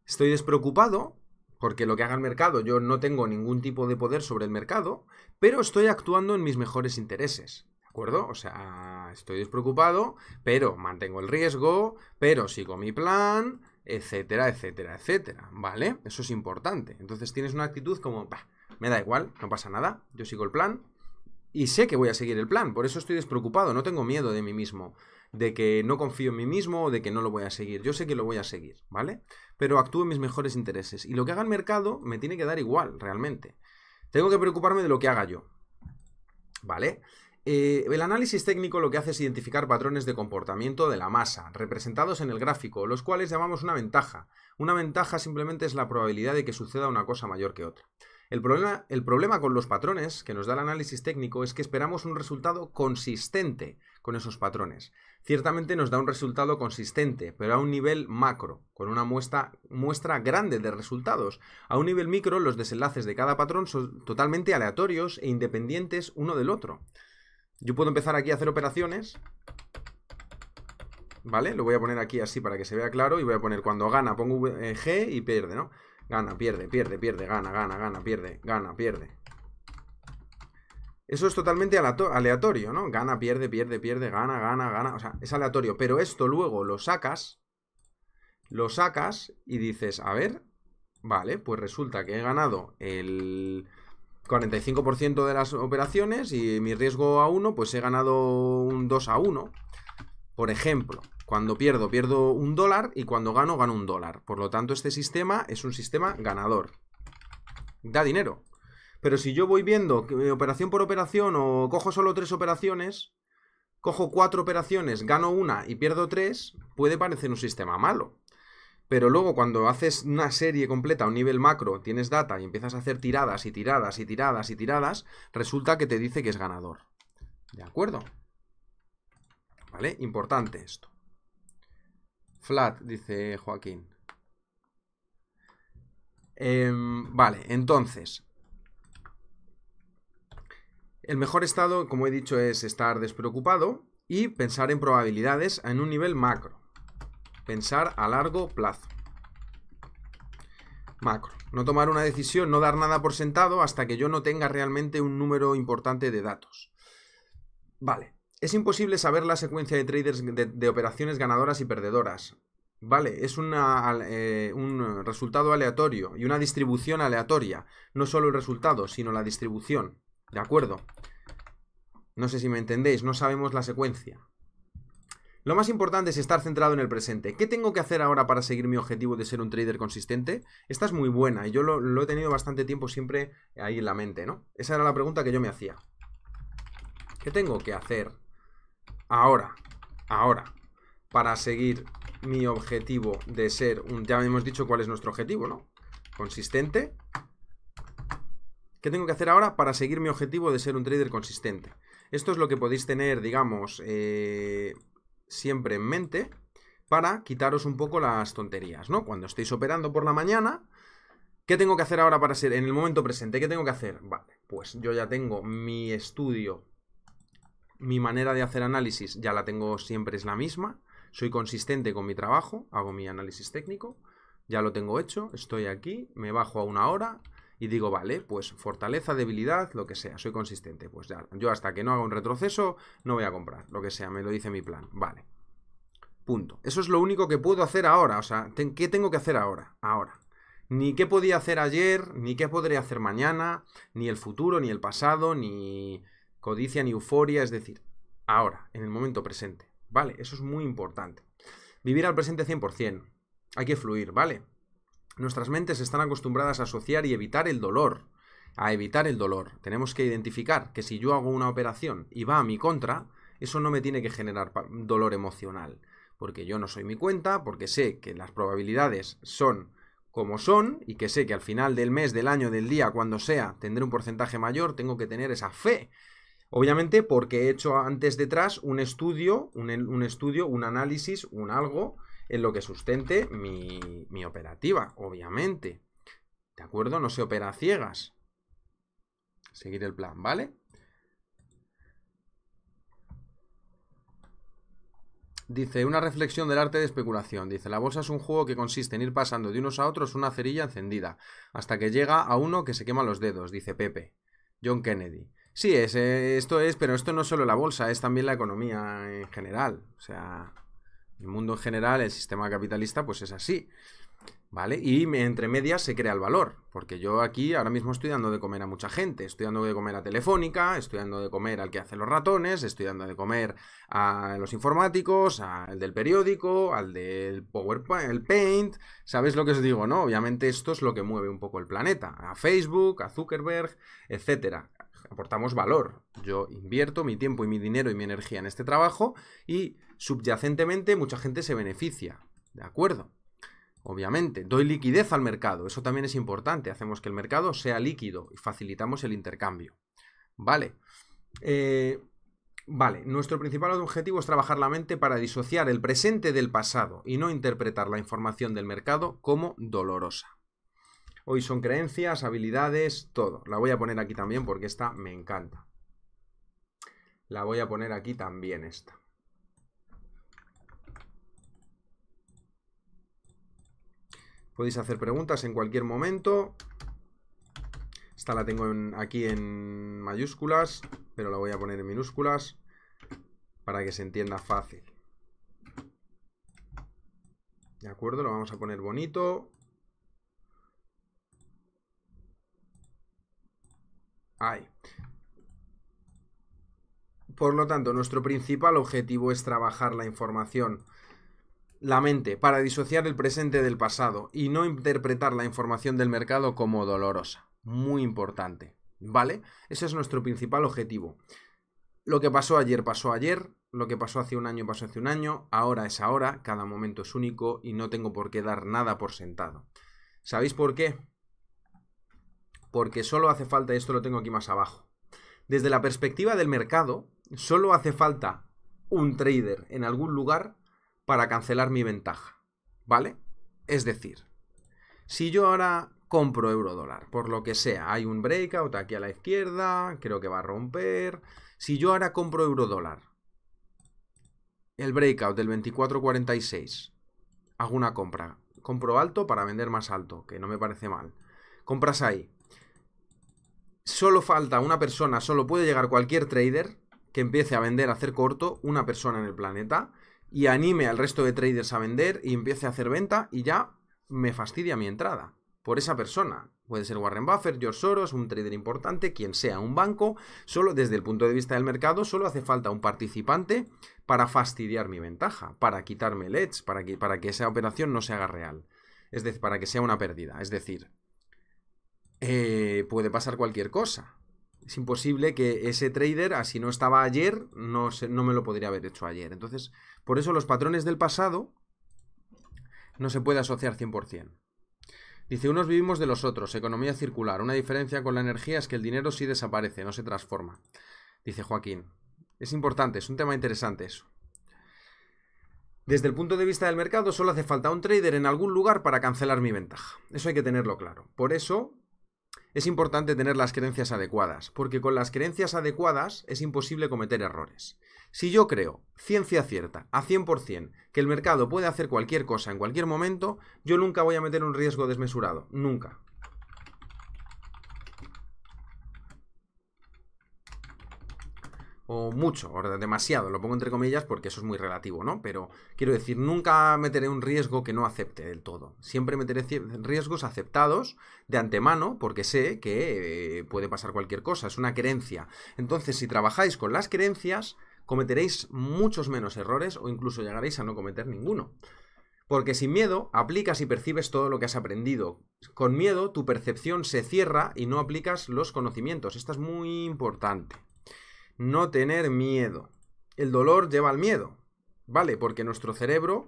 estoy despreocupado, porque lo que haga el mercado, yo no tengo ningún tipo de poder sobre el mercado, pero estoy actuando en mis mejores intereses. ¿De acuerdo? O sea, estoy despreocupado, pero mantengo el riesgo, pero sigo mi plan, etcétera, etcétera, etcétera. ¿Vale? Eso es importante. Entonces tienes una actitud como, me da igual, no pasa nada, yo sigo el plan y sé que voy a seguir el plan, por eso estoy despreocupado, no tengo miedo de mí mismo de que no confío en mí mismo o de que no lo voy a seguir. Yo sé que lo voy a seguir, ¿vale? Pero actúo en mis mejores intereses. Y lo que haga el mercado me tiene que dar igual, realmente. Tengo que preocuparme de lo que haga yo, ¿vale? Eh, el análisis técnico lo que hace es identificar patrones de comportamiento de la masa, representados en el gráfico, los cuales llamamos una ventaja. Una ventaja simplemente es la probabilidad de que suceda una cosa mayor que otra. El problema, con los patrones que nos da el análisis técnico es que esperamos un resultado consistente con esos patrones. Ciertamente nos da un resultado consistente, pero a un nivel macro, con una muestra, muestra grande de resultados. A un nivel micro, los desenlaces de cada patrón son totalmente aleatorios e independientes uno del otro. Yo puedo empezar aquí a hacer operaciones. ¿Vale? Lo voy a poner aquí así para que se vea claro y voy a poner cuando gana pongo G y pierde, ¿no? Gana, pierde, pierde, pierde, gana, gana, gana, pierde, gana, pierde. Eso es totalmente aleatorio, ¿no? Gana, pierde, pierde, pierde, gana, gana, gana. O sea, es aleatorio. Pero esto luego lo sacas, lo sacas y dices, a ver, vale, pues resulta que he ganado el 45% de las operaciones y mi riesgo a 1, pues he ganado un 2 a 1, por ejemplo. Cuando pierdo, pierdo un dólar y cuando gano, gano un dólar. Por lo tanto, este sistema es un sistema ganador. Da dinero. Pero si yo voy viendo operación por operación o cojo solo tres operaciones, cojo cuatro operaciones, gano una y pierdo tres, puede parecer un sistema malo. Pero luego cuando haces una serie completa a un nivel macro, tienes data y empiezas a hacer tiradas y tiradas y tiradas y tiradas, resulta que te dice que es ganador. ¿De acuerdo? ¿Vale? Importante esto. Flat, dice Joaquín. Em, vale, entonces. El mejor estado, como he dicho, es estar despreocupado y pensar en probabilidades en un nivel macro. Pensar a largo plazo. Macro. No tomar una decisión, no dar nada por sentado hasta que yo no tenga realmente un número importante de datos. Vale. Es imposible saber la secuencia de traders de, operaciones ganadoras y perdedoras. Vale, es eh, un resultado aleatorio y una distribución aleatoria. No solo el resultado, sino la distribución. ¿De acuerdo? No sé si me entendéis, no sabemos la secuencia. Lo más importante es estar centrado en el presente. ¿Qué tengo que hacer ahora para seguir mi objetivo de ser un trader consistente? Esta es muy buena y yo lo, lo he tenido bastante tiempo siempre ahí en la mente, ¿no? Esa era la pregunta que yo me hacía. ¿Qué tengo que hacer ahora, ahora, para seguir mi objetivo de ser un... Ya hemos dicho cuál es nuestro objetivo, ¿no? Consistente. ¿Qué tengo que hacer ahora para seguir mi objetivo de ser un trader consistente? Esto es lo que podéis tener, digamos, eh, siempre en mente para quitaros un poco las tonterías, ¿no? Cuando estéis operando por la mañana, ¿qué tengo que hacer ahora para ser en el momento presente? ¿Qué tengo que hacer? Vale, pues yo ya tengo mi estudio mi manera de hacer análisis ya la tengo siempre es la misma. Soy consistente con mi trabajo, hago mi análisis técnico, ya lo tengo hecho, estoy aquí, me bajo a una hora y digo, vale, pues fortaleza, debilidad, lo que sea, soy consistente. Pues ya, yo hasta que no haga un retroceso no voy a comprar, lo que sea, me lo dice mi plan. Vale. Punto. Eso es lo único que puedo hacer ahora, o sea, ¿qué tengo que hacer ahora? Ahora ni qué podía hacer ayer, ni qué podría hacer mañana, ni el futuro, ni el pasado, ni codicia ni euforia, es decir, ahora, en el momento presente. ¿Vale? Eso es muy importante. Vivir al presente 100%. Hay que fluir, ¿vale? Nuestras mentes están acostumbradas a asociar y evitar el dolor. A evitar el dolor. Tenemos que identificar que si yo hago una operación y va a mi contra, eso no me tiene que generar dolor emocional. Porque yo no soy mi cuenta, porque sé que las probabilidades son como son y que sé que al final del mes, del año, del día, cuando sea, tendré un porcentaje mayor, tengo que tener esa fe Obviamente porque he hecho antes detrás un estudio, un, estudio, un análisis, un algo en lo que sustente mi, mi operativa, obviamente. ¿De acuerdo? No se opera a ciegas. Seguir el plan, ¿vale? Dice, una reflexión del arte de especulación. Dice, la bolsa es un juego que consiste en ir pasando de unos a otros una cerilla encendida, hasta que llega a uno que se quema los dedos, dice Pepe. John Kennedy. Sí, eh, esto es, pero esto no es solo la bolsa, es también la economía en general. O sea, el mundo en general, el sistema capitalista, pues es así. ¿Vale? Y entre medias se crea el valor, porque yo aquí ahora mismo estoy dando de comer a mucha gente, estoy dando de comer a Telefónica, estoy dando de comer al que hace los ratones, estoy dando de comer a los informáticos, al del periódico, al del PowerPoint, el Paint, ¿sabéis lo que os digo? No, obviamente esto es lo que mueve un poco el planeta, a Facebook, a Zuckerberg, etcétera aportamos valor. Yo invierto mi tiempo y mi dinero y mi energía en este trabajo y subyacentemente mucha gente se beneficia. ¿De acuerdo? Obviamente, doy liquidez al mercado, eso también es importante, hacemos que el mercado sea líquido y facilitamos el intercambio. Vale. Eh, vale, nuestro principal objetivo es trabajar la mente para disociar el presente del pasado y no interpretar la información del mercado como dolorosa. Hoy son creencias, habilidades, todo. La voy a poner aquí también porque esta me encanta. La voy a poner aquí también esta. Podéis hacer preguntas en cualquier momento. Esta la tengo aquí en mayúsculas, pero la voy a poner en minúsculas para que se entienda fácil. ¿De acuerdo? Lo vamos a poner bonito. Por lo tanto, nuestro principal objetivo es trabajar la información, la mente, para disociar el presente del pasado y no interpretar la información del mercado como dolorosa. Muy importante, ¿vale? Ese es nuestro principal objetivo. Lo que pasó ayer pasó ayer, lo que pasó hace un año pasó hace un año, ahora es ahora, cada momento es único y no tengo por qué dar nada por sentado. ¿Sabéis por qué? porque solo hace falta, y esto lo tengo aquí más abajo, desde la perspectiva del mercado, solo hace falta un trader en algún lugar para cancelar mi ventaja, ¿vale? Es decir, si yo ahora compro euro dólar, por lo que sea, hay un breakout aquí a la izquierda, creo que va a romper, si yo ahora compro euro dólar, el breakout del 24.46, hago una compra, compro alto para vender más alto, que no me parece mal, compras ahí, solo falta una persona, solo puede llegar cualquier trader que empiece a vender, a hacer corto, una persona en el planeta y anime al resto de traders a vender y empiece a hacer venta y ya me fastidia mi entrada por esa persona. Puede ser Warren Buffett, George Soros, un trader importante, quien sea, un banco. Solo desde el punto de vista del mercado, solo hace falta un participante para fastidiar mi ventaja, para quitarme el edge, para que, para que esa operación no se haga real. Es decir, para que sea una pérdida. Es decir, eh, puede pasar cualquier cosa. Es imposible que ese trader, así ah, no estaba ayer, no, no me lo podría haber hecho ayer. Entonces, por eso los patrones del pasado no se puede asociar 100%. Dice, unos vivimos de los otros, economía circular. Una diferencia con la energía es que el dinero sí desaparece, no se transforma. Dice Joaquín. Es importante, es un tema interesante eso. Desde el punto de vista del mercado, solo hace falta un trader en algún lugar para cancelar mi ventaja. Eso hay que tenerlo claro. Por eso, es importante tener las creencias adecuadas, porque con las creencias adecuadas es imposible cometer errores. Si yo creo, ciencia cierta, a 100%, que el mercado puede hacer cualquier cosa en cualquier momento, yo nunca voy a meter un riesgo desmesurado, nunca. o mucho, o demasiado, lo pongo entre comillas porque eso es muy relativo, ¿no? Pero quiero decir, nunca meteré un riesgo que no acepte del todo. Siempre meteré riesgos aceptados de antemano porque sé que eh, puede pasar cualquier cosa, es una creencia. Entonces, si trabajáis con las creencias, cometeréis muchos menos errores o incluso llegaréis a no cometer ninguno. Porque sin miedo aplicas y percibes todo lo que has aprendido. Con miedo tu percepción se cierra y no aplicas los conocimientos. Esto es muy importante. No tener miedo. El dolor lleva al miedo, ¿vale? Porque nuestro cerebro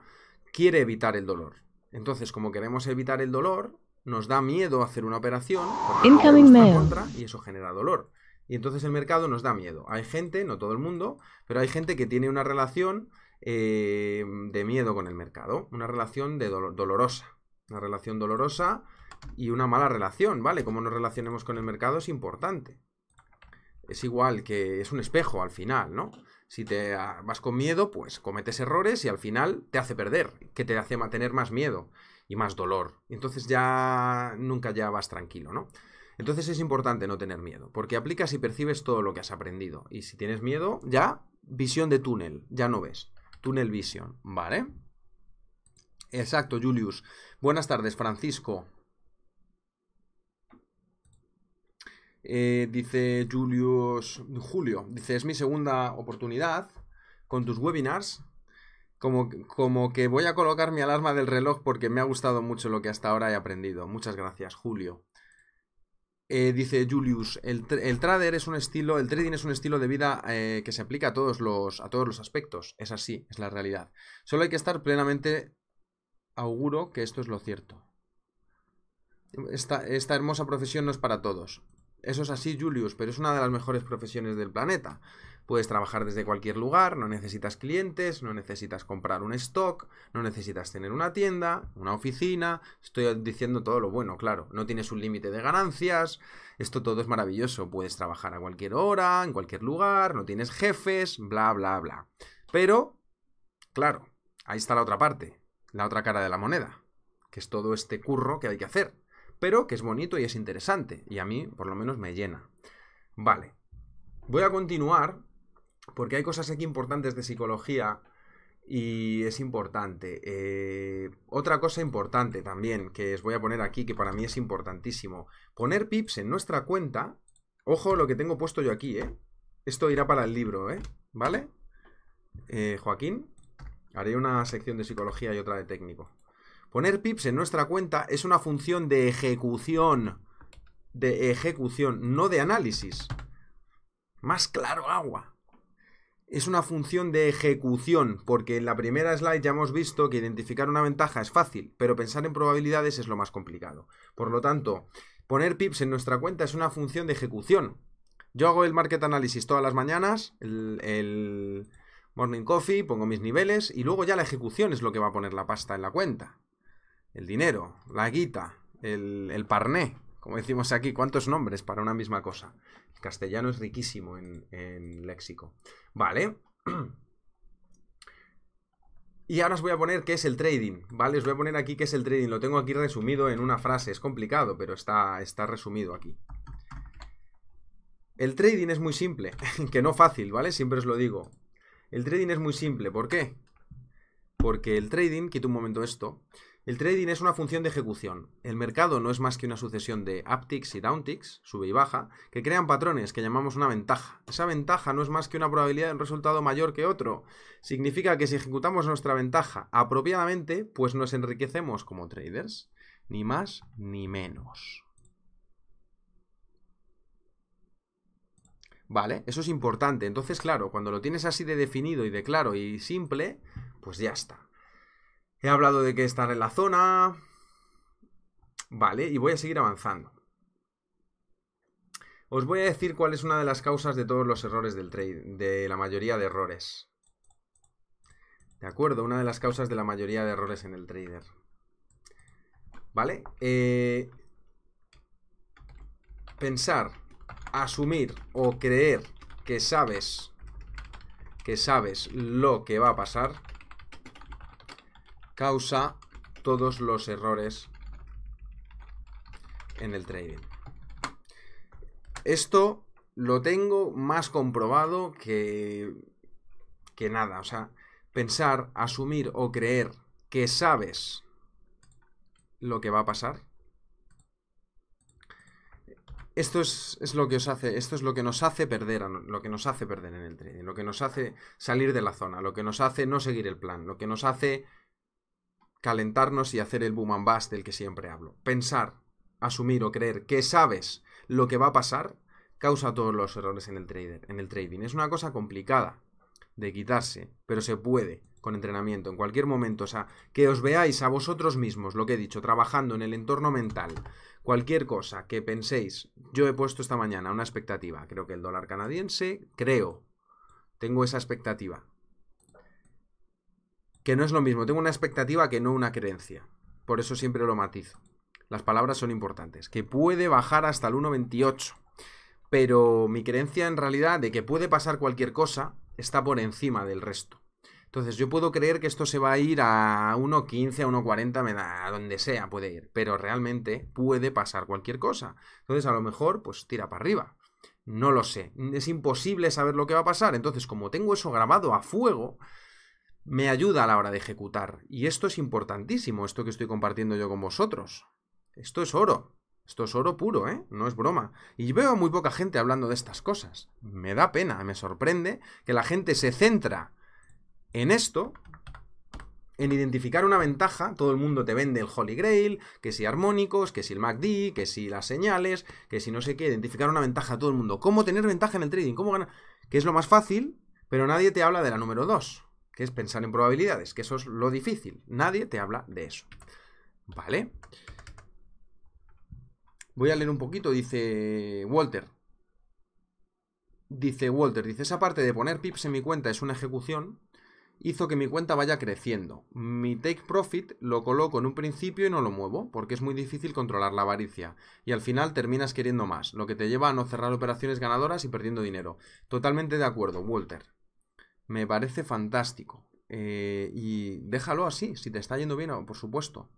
quiere evitar el dolor. Entonces, como queremos evitar el dolor, nos da miedo hacer una operación Incoming mail. Contra, y eso genera dolor. Y entonces el mercado nos da miedo. Hay gente, no todo el mundo, pero hay gente que tiene una relación eh, de miedo con el mercado, una relación de dolorosa, una relación dolorosa y una mala relación, ¿vale? Cómo nos relacionemos con el mercado es importante es igual que es un espejo al final, ¿no? Si te ah, vas con miedo, pues cometes errores y al final te hace perder, que te hace mantener más miedo y más dolor. Entonces ya nunca ya vas tranquilo, ¿no? Entonces es importante no tener miedo, porque aplicas y percibes todo lo que has aprendido. Y si tienes miedo, ya visión de túnel, ya no ves. Túnel vision, ¿vale? Exacto, Julius. Buenas tardes, Francisco. Eh, dice Julius Julio, dice, es mi segunda oportunidad con tus webinars. Como, que voy a colocar mi alarma del reloj porque me ha gustado mucho lo que hasta ahora he aprendido. Muchas gracias, Julio. Eh, dice Julius, el, trader es un estilo, el trading es un estilo de vida eh, que se aplica a todos, los, a todos los aspectos. Es así, es la realidad. Solo hay que estar plenamente auguro que esto es lo cierto. Esta, esta hermosa profesión no es para todos. Eso es así, Julius, pero es una de las mejores profesiones del planeta. Puedes trabajar desde cualquier lugar, no necesitas clientes, no necesitas comprar un stock, no necesitas tener una tienda, una oficina. Estoy diciendo todo lo bueno, claro. No tienes un límite de ganancias. Esto todo es maravilloso. Puedes trabajar a cualquier hora, en cualquier lugar, no tienes jefes, bla, bla, bla. Pero, claro, ahí está la otra parte, la otra cara de la moneda, que es todo este curro que hay que hacer pero que es bonito y es interesante, y a mí por lo menos me llena. Vale, voy a continuar porque hay cosas aquí importantes de psicología y es importante. Eh, otra cosa importante también que os voy a poner aquí, que para mí es importantísimo, poner pips en nuestra cuenta. Ojo lo que tengo puesto yo aquí, ¿eh? Esto irá para el libro, ¿eh? ¿Vale? Eh, Joaquín, haré una sección de psicología y otra de técnico. Poner pips en nuestra cuenta es una función de ejecución. De ejecución, no de análisis. Más claro agua. Es una función de ejecución, porque en la primera slide ya hemos visto que identificar una ventaja es fácil, pero pensar en probabilidades es lo más complicado. Por lo tanto, poner pips en nuestra cuenta es una función de ejecución. Yo hago el market analysis todas las mañanas, el, el morning coffee, pongo mis niveles y luego ya la ejecución es lo que va a poner la pasta en la cuenta el dinero, la guita, el, parné, como decimos aquí, cuántos nombres para una misma cosa. El castellano es riquísimo en, léxico. Vale. Y ahora os voy a poner qué es el trading, ¿vale? Os voy a poner aquí qué es el trading. Lo tengo aquí resumido en una frase. Es complicado, pero está, está resumido aquí. El trading es muy simple, que no fácil, ¿vale? Siempre os lo digo. El trading es muy simple. ¿Por qué? Porque el trading, Quito un momento esto, el trading es una función de ejecución. El mercado no es más que una sucesión de upticks y downticks, sube y baja, que crean patrones que llamamos una ventaja. Esa ventaja no es más que una probabilidad de un resultado mayor que otro. Significa que si ejecutamos nuestra ventaja apropiadamente, pues nos enriquecemos como traders. Ni más ni menos. ¿Vale? Eso es importante. Entonces, claro, cuando lo tienes así de definido y de claro y simple, pues ya está. He hablado de que estar en la zona. Vale, y voy a seguir avanzando. Os voy a decir cuál es una de las causas de todos los errores del trade, de la mayoría de errores. ¿De acuerdo? Una de las causas de la mayoría de errores en el trader. ¿Vale? Eh, pensar, asumir o creer que sabes, que sabes lo que va a pasar causa todos los errores en el trading. Esto lo tengo más comprobado que, que nada. O sea, pensar, asumir o creer que sabes lo que va a pasar. Esto es, lo que os hace, esto es lo que nos hace perder, lo que nos hace perder en el trading, lo que nos hace salir de la zona, lo que nos hace no seguir el plan, lo que nos hace calentarnos y hacer el boom and bust del que siempre hablo. Pensar, asumir o creer que sabes lo que va a pasar causa todos los errores en el, trader, en el trading. Es una cosa complicada de quitarse, pero se puede con entrenamiento en cualquier momento. O sea, que os veáis a vosotros mismos, lo que he dicho, trabajando en el entorno mental. Cualquier cosa que penséis, yo he puesto esta mañana una expectativa. Creo que el dólar canadiense, creo, tengo esa expectativa que no es lo mismo, tengo una expectativa que no una creencia. Por eso siempre lo matizo. Las palabras son importantes. Que puede bajar hasta el 1.28. Pero mi creencia en realidad de que puede pasar cualquier cosa está por encima del resto. Entonces yo puedo creer que esto se va a ir a 1.15, a 1.40, me da a donde sea, puede ir. Pero realmente puede pasar cualquier cosa. Entonces a lo mejor pues tira para arriba. No lo sé. Es imposible saber lo que va a pasar. Entonces como tengo eso grabado a fuego, me ayuda a la hora de ejecutar. Y esto es importantísimo, esto que estoy compartiendo yo con vosotros. Esto es oro. Esto es oro puro, ¿eh? No es broma. Y veo muy poca gente hablando de estas cosas. Me da pena, me sorprende que la gente se centra en esto, en identificar una ventaja. Todo el mundo te vende el Holy Grail, que si armónicos, que si el MACD, que si las señales, que si no sé qué. Identificar una ventaja a todo el mundo. ¿Cómo tener ventaja en el trading? ¿Cómo ganar? Que es lo más fácil, pero nadie te habla de la número 2 que es pensar en probabilidades, que eso es lo difícil. Nadie te habla de eso. ¿Vale? Voy a leer un poquito, dice Walter. Dice Walter, dice, esa parte de poner pips en mi cuenta es una ejecución, hizo que mi cuenta vaya creciendo. Mi take profit lo coloco en un principio y no lo muevo, porque es muy difícil controlar la avaricia. Y al final terminas queriendo más, lo que te lleva a no cerrar operaciones ganadoras y perdiendo dinero. Totalmente de acuerdo, Walter me parece fantástico. Eh, y déjalo así, si te está yendo bien, por supuesto.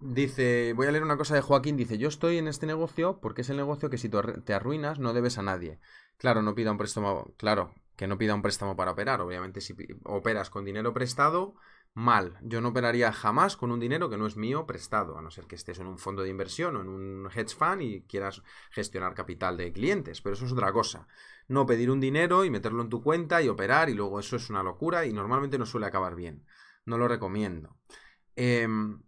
Dice, voy a leer una cosa de Joaquín, dice, yo estoy en este negocio porque es el negocio que si te arruinas no debes a nadie. Claro, no pida un préstamo, claro, que no pida un préstamo para operar, obviamente si operas con dinero prestado, mal. Yo no operaría jamás con un dinero que no es mío prestado, a no ser que estés en un fondo de inversión o en un hedge fund y quieras gestionar capital de clientes, pero eso es otra cosa no pedir un dinero y meterlo en tu cuenta y operar y luego eso es una locura y normalmente no suele acabar bien. No lo recomiendo. Em,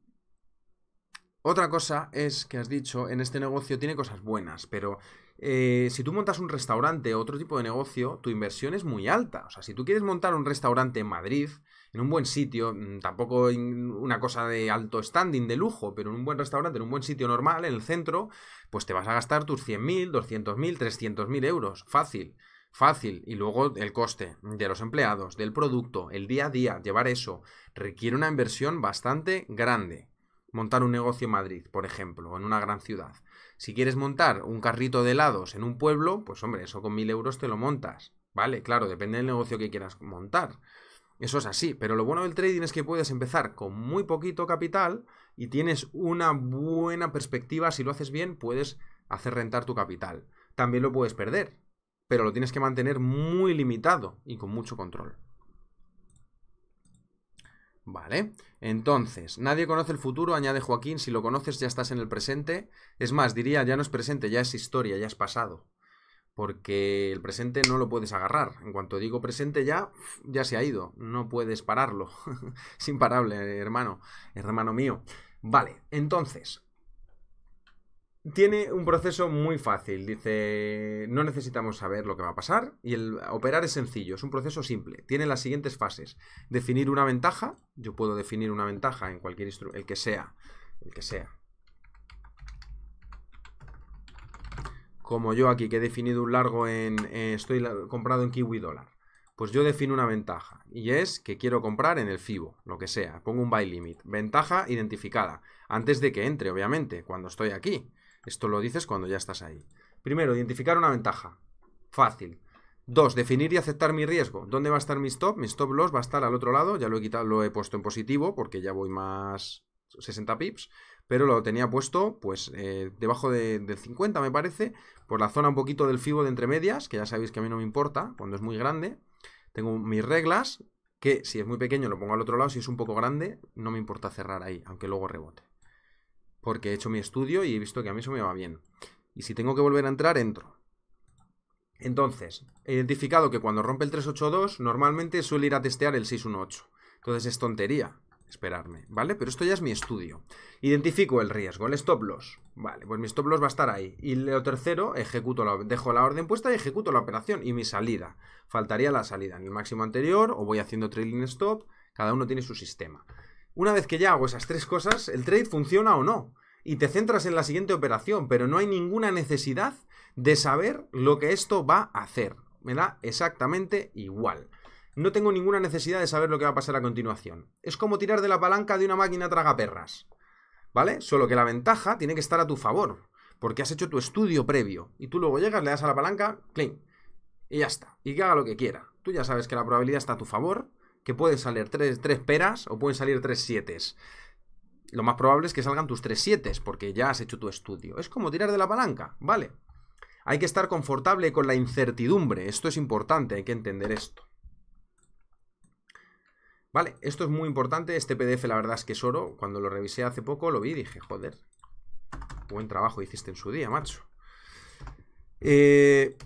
otra cosa es que has dicho, en este negocio tiene cosas buenas, pero eh, si tú montas un restaurante o otro tipo de negocio, tu inversión es muy alta. O sea, si tú quieres montar un restaurante en Madrid, en un buen sitio, mm, tampoco una cosa de alto standing, de lujo, pero en un buen restaurante, en un buen sitio normal, en el centro, pues te vas a gastar tus 100.000, 200.000, 300.000 euros. Fácil. Fácil. Y luego el coste de los empleados, del producto, el día a día, llevar eso, requiere una inversión bastante grande. Montar un negocio en Madrid, por ejemplo, o en una gran ciudad. Si quieres montar un carrito de helados en un pueblo, pues hombre, eso con mil euros te lo montas. Vale, claro, depende del negocio que quieras montar. Eso es así, pero lo bueno del trading es que puedes empezar con muy poquito capital y tienes una buena perspectiva, si lo haces bien, puedes hacer rentar tu capital. También lo puedes perder, pero lo tienes que mantener muy limitado y con mucho control. Vale, entonces, nadie conoce el futuro, añade Joaquín, si lo conoces ya estás en el presente. Es más, diría, ya no es presente, ya es historia, ya es pasado. Porque el presente no lo puedes agarrar. En cuanto digo presente ya, ya se ha ido. No puedes pararlo. es imparable, hermano, hermano mío. Vale, entonces, tiene un proceso muy fácil. Dice, no necesitamos saber lo que va a pasar y el operar es sencillo, es un proceso simple. Tiene las siguientes fases. Definir una ventaja, yo puedo definir una ventaja en cualquier instrumento, el que sea, el que sea. Como yo aquí que he definido un largo en, eh, estoy comprado en Kiwi Dólar. Pues yo defino una ventaja y es que quiero comprar en el FIBO, lo que sea. Pongo un buy limit. Ventaja identificada. Antes de que entre, obviamente, cuando estoy aquí. Esto lo dices cuando ya estás ahí. Primero, identificar una ventaja. Fácil. Dos, definir y aceptar mi riesgo. ¿Dónde va a estar mi stop? Mi stop loss va a estar al otro lado. Ya lo he quitado, lo he puesto en positivo porque ya voy más 60 pips. Pero lo tenía puesto, pues, eh, debajo de, del 50, me parece. Por la zona un poquito del fibo de entre medias, que ya sabéis que a mí no me importa cuando es muy grande. Tengo mis reglas, que si es muy pequeño lo pongo al otro lado. Si es un poco grande, no me importa cerrar ahí, aunque luego rebote. Porque he hecho mi estudio y he visto que a mí eso me va bien. Y si tengo que volver a entrar, entro. Entonces, he identificado que cuando rompe el 382, normalmente suele ir a testear el 618. Entonces es tontería esperarme, ¿vale? Pero esto ya es mi estudio. Identifico el riesgo, el stop loss. Vale, pues mi stop loss va a estar ahí. Y lo tercero, ejecuto dejo la orden puesta y ejecuto la operación. Y mi salida. Faltaría la salida en el máximo anterior o voy haciendo trailing stop. Cada uno tiene su sistema. Una vez que ya hago esas tres cosas, el trade funciona o no. Y te centras en la siguiente operación, pero no hay ninguna necesidad de saber lo que esto va a hacer. Me da exactamente igual. No tengo ninguna necesidad de saber lo que va a pasar a continuación. Es como tirar de la palanca de una máquina tragaperras. ¿Vale? Solo que la ventaja tiene que estar a tu favor, porque has hecho tu estudio previo. Y tú luego llegas, le das a la palanca, clean, y ya está. Y que haga lo que quiera. Tú ya sabes que la probabilidad está a tu favor, que pueden salir tres, peras o pueden salir tres sietes. Lo más probable es que salgan tus tres sietes, porque ya has hecho tu estudio. Es como tirar de la palanca, ¿vale? Hay que estar confortable con la incertidumbre. Esto es importante, hay que entender esto. Vale, esto es muy importante. Este PDF, la verdad es que es oro. Cuando lo revisé hace poco, lo vi y dije, joder, buen trabajo hiciste en su día, macho. Eh,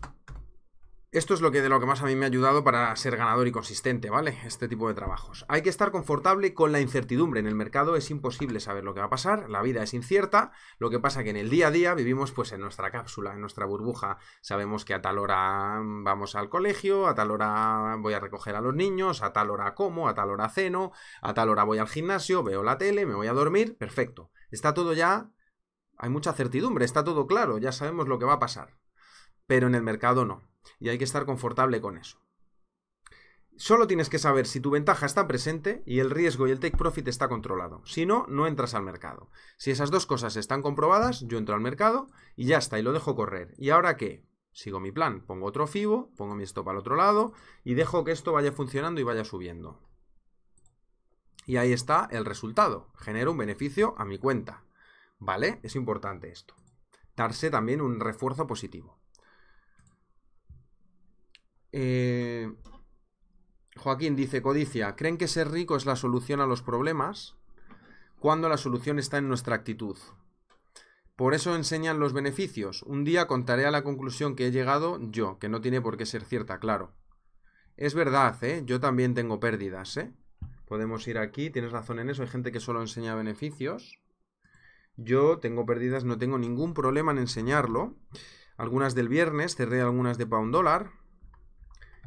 esto es lo que de lo que más a mí me ha ayudado para ser ganador y consistente, ¿vale? Este tipo de trabajos. Hay que estar confortable con la incertidumbre. En el mercado es imposible saber lo que va a pasar, la vida es incierta, lo que pasa que en el día a día vivimos pues en nuestra cápsula, en nuestra burbuja. Sabemos que a tal hora vamos al colegio, a tal hora voy a recoger a los niños, a tal hora como, a tal hora ceno, a tal hora voy al gimnasio, veo la tele, me voy a dormir, perfecto. Está todo ya hay mucha certidumbre, está todo claro, ya sabemos lo que va a pasar. Pero en el mercado no y hay que estar confortable con eso. Solo tienes que saber si tu ventaja está presente y el riesgo y el take profit está controlado. Si no, no entras al mercado. Si esas dos cosas están comprobadas, yo entro al mercado y ya está, y lo dejo correr. ¿Y ahora qué? Sigo mi plan, pongo otro FIBO, pongo mi stop al otro lado y dejo que esto vaya funcionando y vaya subiendo. Y ahí está el resultado. Genero un beneficio a mi cuenta. ¿Vale? Es importante esto. Darse también un refuerzo positivo. Eh, Joaquín dice, codicia, ¿creen que ser rico es la solución a los problemas? Cuando la solución está en nuestra actitud. Por eso enseñan los beneficios. Un día contaré a la conclusión que he llegado yo, que no tiene por qué ser cierta, claro. Es verdad, ¿eh? Yo también tengo pérdidas, ¿eh? Podemos ir aquí, tienes razón en eso, hay gente que solo enseña beneficios. Yo tengo pérdidas, no tengo ningún problema en enseñarlo. Algunas del viernes, cerré algunas de pound dólar,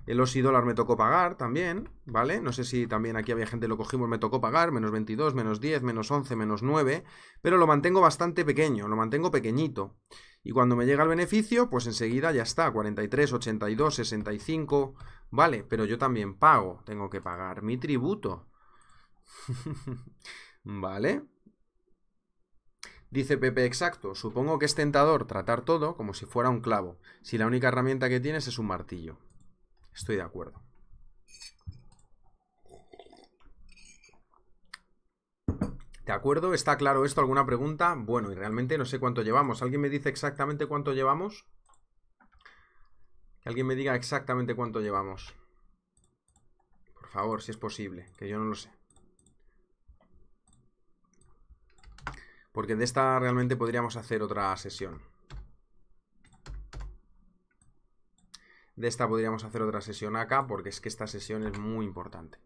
el Osi dólar me tocó pagar también, ¿vale? No sé si también aquí había gente, lo cogimos, me tocó pagar, menos 22, menos 10, menos 11, menos 9, pero lo mantengo bastante pequeño, lo mantengo pequeñito. Y cuando me llega el beneficio, pues enseguida ya está, 43, 82, 65, ¿vale? Pero yo también pago, tengo que pagar mi tributo. ¿Vale? Dice Pepe Exacto, supongo que es tentador tratar todo como si fuera un clavo, si la única herramienta que tienes es un martillo. Estoy de acuerdo. ¿De acuerdo? ¿Está claro esto? ¿Alguna pregunta? Bueno, y realmente no sé cuánto llevamos. ¿Alguien me dice exactamente cuánto llevamos? Que alguien me diga exactamente cuánto llevamos. Por favor, si es posible, que yo no lo sé. Porque de esta realmente podríamos hacer otra sesión. De esta podríamos hacer otra sesión acá, porque es que esta sesión es muy importante.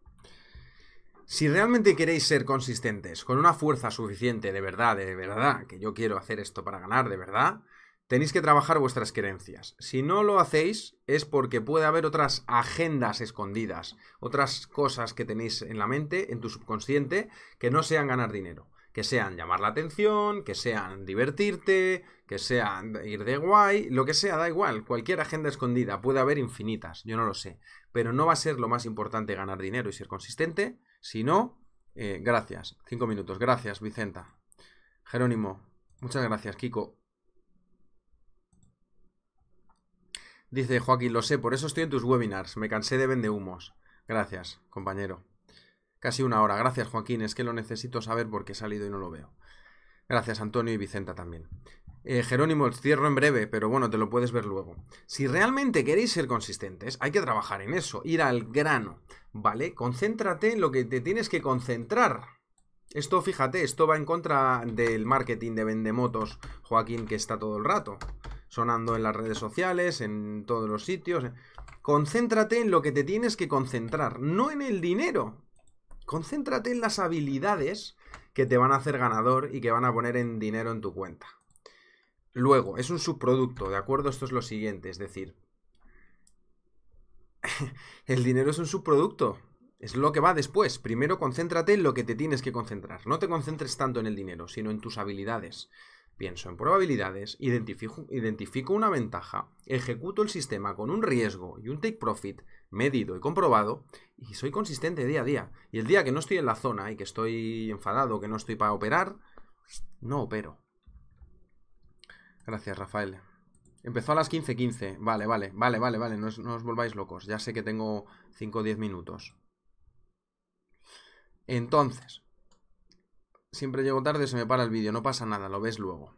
Si realmente queréis ser consistentes, con una fuerza suficiente, de verdad, de verdad, que yo quiero hacer esto para ganar, de verdad, tenéis que trabajar vuestras creencias. Si no lo hacéis es porque puede haber otras agendas escondidas, otras cosas que tenéis en la mente, en tu subconsciente, que no sean ganar dinero que sean llamar la atención, que sean divertirte, que sean ir de guay, lo que sea, da igual, cualquier agenda escondida, puede haber infinitas, yo no lo sé, pero no va a ser lo más importante ganar dinero y ser consistente, sino, eh, gracias, cinco minutos, gracias Vicenta, Jerónimo, muchas gracias Kiko. Dice Joaquín, lo sé, por eso estoy en tus webinars, me cansé de vender humos. Gracias, compañero. Casi una hora. Gracias, Joaquín. Es que lo necesito saber porque he salido y no lo veo. Gracias, Antonio y Vicenta también. Eh, Jerónimo, Jerónimo, cierro en breve, pero bueno, te lo puedes ver luego. Si realmente queréis ser consistentes, hay que trabajar en eso, ir al grano, ¿vale? Concéntrate en lo que te tienes que concentrar. Esto, fíjate, esto va en contra del marketing de vendemotos, Joaquín, que está todo el rato sonando en las redes sociales, en todos los sitios. Concéntrate en lo que te tienes que concentrar, no en el dinero. Concéntrate en las habilidades que te van a hacer ganador y que van a poner en dinero en tu cuenta. Luego, es un subproducto, ¿de acuerdo? Esto es lo siguiente, es decir, el dinero es un subproducto, es lo que va después. Primero concéntrate en lo que te tienes que concentrar. No te concentres tanto en el dinero, sino en tus habilidades. Pienso en probabilidades, identifico, una ventaja, ejecuto el sistema con un riesgo y un take profit medido y comprobado y soy consistente día a día. Y el día que no estoy en la zona y que estoy enfadado, que no estoy para operar, no opero. Gracias, Rafael. Empezó a las 15.15. Vale, vale, vale, vale, vale. No, no os volváis locos. Ya sé que tengo 5 o 10 minutos. Entonces, Siempre llego tarde, se me para el vídeo, no pasa nada, lo ves luego.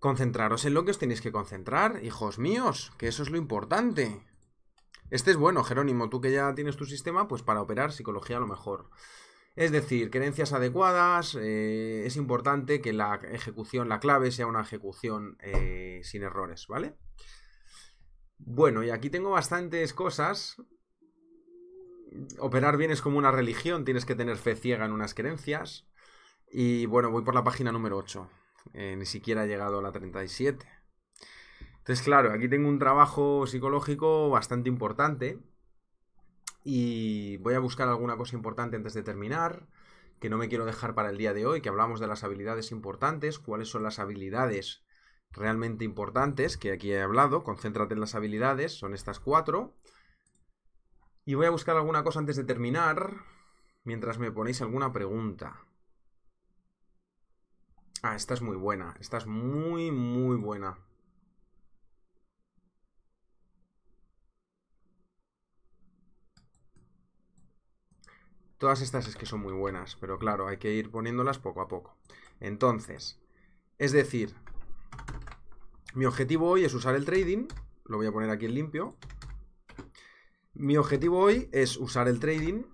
Concentraros en lo que os tenéis que concentrar, hijos míos, que eso es lo importante. Este es bueno, Jerónimo, tú que ya tienes tu sistema, pues para operar psicología a lo mejor. Es decir, creencias adecuadas, eh, es importante que la ejecución, la clave sea una ejecución eh, sin errores, ¿vale? Bueno, y aquí tengo bastantes cosas. Operar bien es como una religión, tienes que tener fe ciega en unas creencias. Y bueno, voy por la página número 8. Eh, ni siquiera he llegado a la 37. Entonces, claro, aquí tengo un trabajo psicológico bastante importante. Y voy a buscar alguna cosa importante antes de terminar, que no me quiero dejar para el día de hoy, que hablamos de las habilidades importantes, cuáles son las habilidades realmente importantes, que aquí he hablado, concéntrate en las habilidades, son estas cuatro. Y voy a buscar alguna cosa antes de terminar, mientras me ponéis alguna pregunta. Ah, esta es muy buena. Esta es muy, muy buena. Todas estas es que son muy buenas, pero claro, hay que ir poniéndolas poco a poco. Entonces, es decir, mi objetivo hoy es usar el trading. Lo voy a poner aquí en limpio. Mi objetivo hoy es usar el trading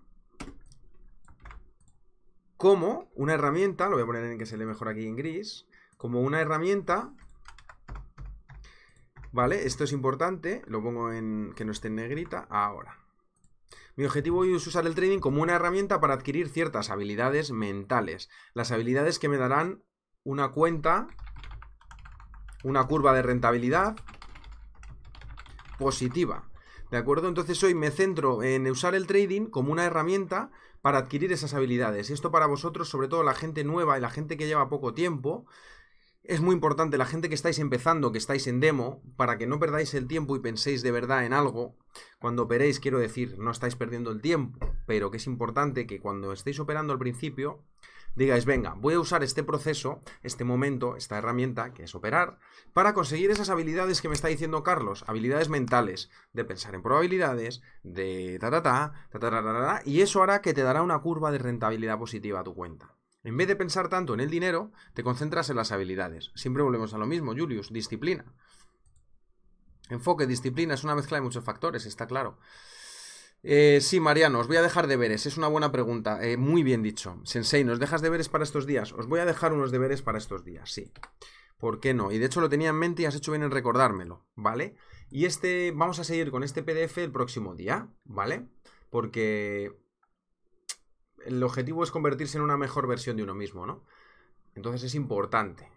como una herramienta, lo voy a poner en que se lee mejor aquí en gris, como una herramienta, ¿vale? Esto es importante, lo pongo en que no esté en negrita, ahora. Mi objetivo hoy es usar el trading como una herramienta para adquirir ciertas habilidades mentales, las habilidades que me darán una cuenta, una curva de rentabilidad positiva. ¿De acuerdo? Entonces hoy me centro en usar el trading como una herramienta para adquirir esas habilidades. esto para vosotros, sobre todo la gente nueva y la gente que lleva poco tiempo, es muy importante, la gente que estáis empezando, que estáis en demo, para que no perdáis el tiempo y penséis de verdad en algo, cuando operéis, quiero decir, no estáis perdiendo el tiempo, pero que es importante que cuando estéis operando al principio, digáis, venga, voy a usar este proceso, este momento, esta herramienta, que es operar, para conseguir esas habilidades que me está diciendo Carlos, habilidades mentales, de pensar en probabilidades, de ta ta ta, ta ta ta, ta, ta, ta y eso hará que te dará una curva de rentabilidad positiva a tu cuenta. En vez de pensar tanto en el dinero, te concentras en las habilidades. Siempre volvemos a lo mismo, Julius, disciplina. Enfoque, disciplina, es una mezcla de muchos factores, está claro. Eh, sí, Mariano, os voy a dejar deberes. Es una buena pregunta. Eh, muy bien dicho. Sensei, ¿nos dejas deberes para estos días? Os voy a dejar unos deberes para estos días, sí. ¿Por qué no? Y de hecho lo tenía en mente y has hecho bien en recordármelo, ¿vale? Y este, vamos a seguir con este PDF el próximo día, ¿vale? Porque el objetivo es convertirse en una mejor versión de uno mismo, ¿no? Entonces es importante.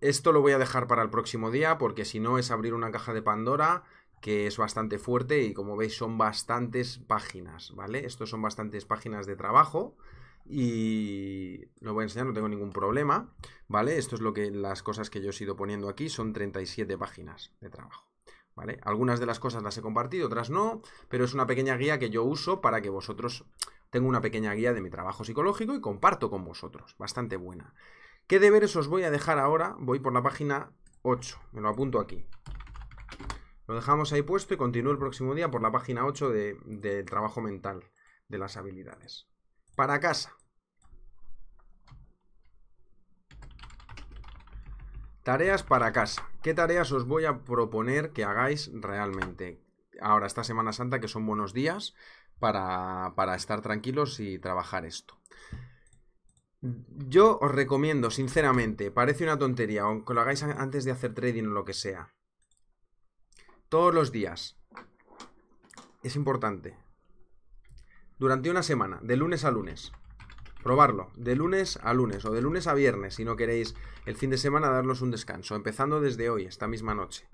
Esto lo voy a dejar para el próximo día porque si no es abrir una caja de Pandora que es bastante fuerte y como veis son bastantes páginas, ¿vale? Estos son bastantes páginas de trabajo y lo voy a enseñar, no tengo ningún problema, ¿vale? Esto es lo que las cosas que yo he ido poniendo aquí son 37 páginas de trabajo. ¿Vale? Algunas de las cosas las he compartido, otras no, pero es una pequeña guía que yo uso para que vosotros tengo una pequeña guía de mi trabajo psicológico y comparto con vosotros, bastante buena. ¿Qué deberes os voy a dejar ahora? Voy por la página 8, me lo apunto aquí. Lo dejamos ahí puesto y continúo el próximo día por la página 8 del de trabajo mental de las habilidades. Para casa. Tareas para casa. ¿Qué tareas os voy a proponer que hagáis realmente? Ahora, esta Semana Santa, que son buenos días para, para estar tranquilos y trabajar esto. Yo os recomiendo, sinceramente, parece una tontería, aunque lo hagáis antes de hacer trading o lo que sea, todos los días. Es importante. Durante una semana, de lunes a lunes. Probarlo, de lunes a lunes o de lunes a viernes, si no queréis el fin de semana darnos un descanso, empezando desde hoy, esta misma noche.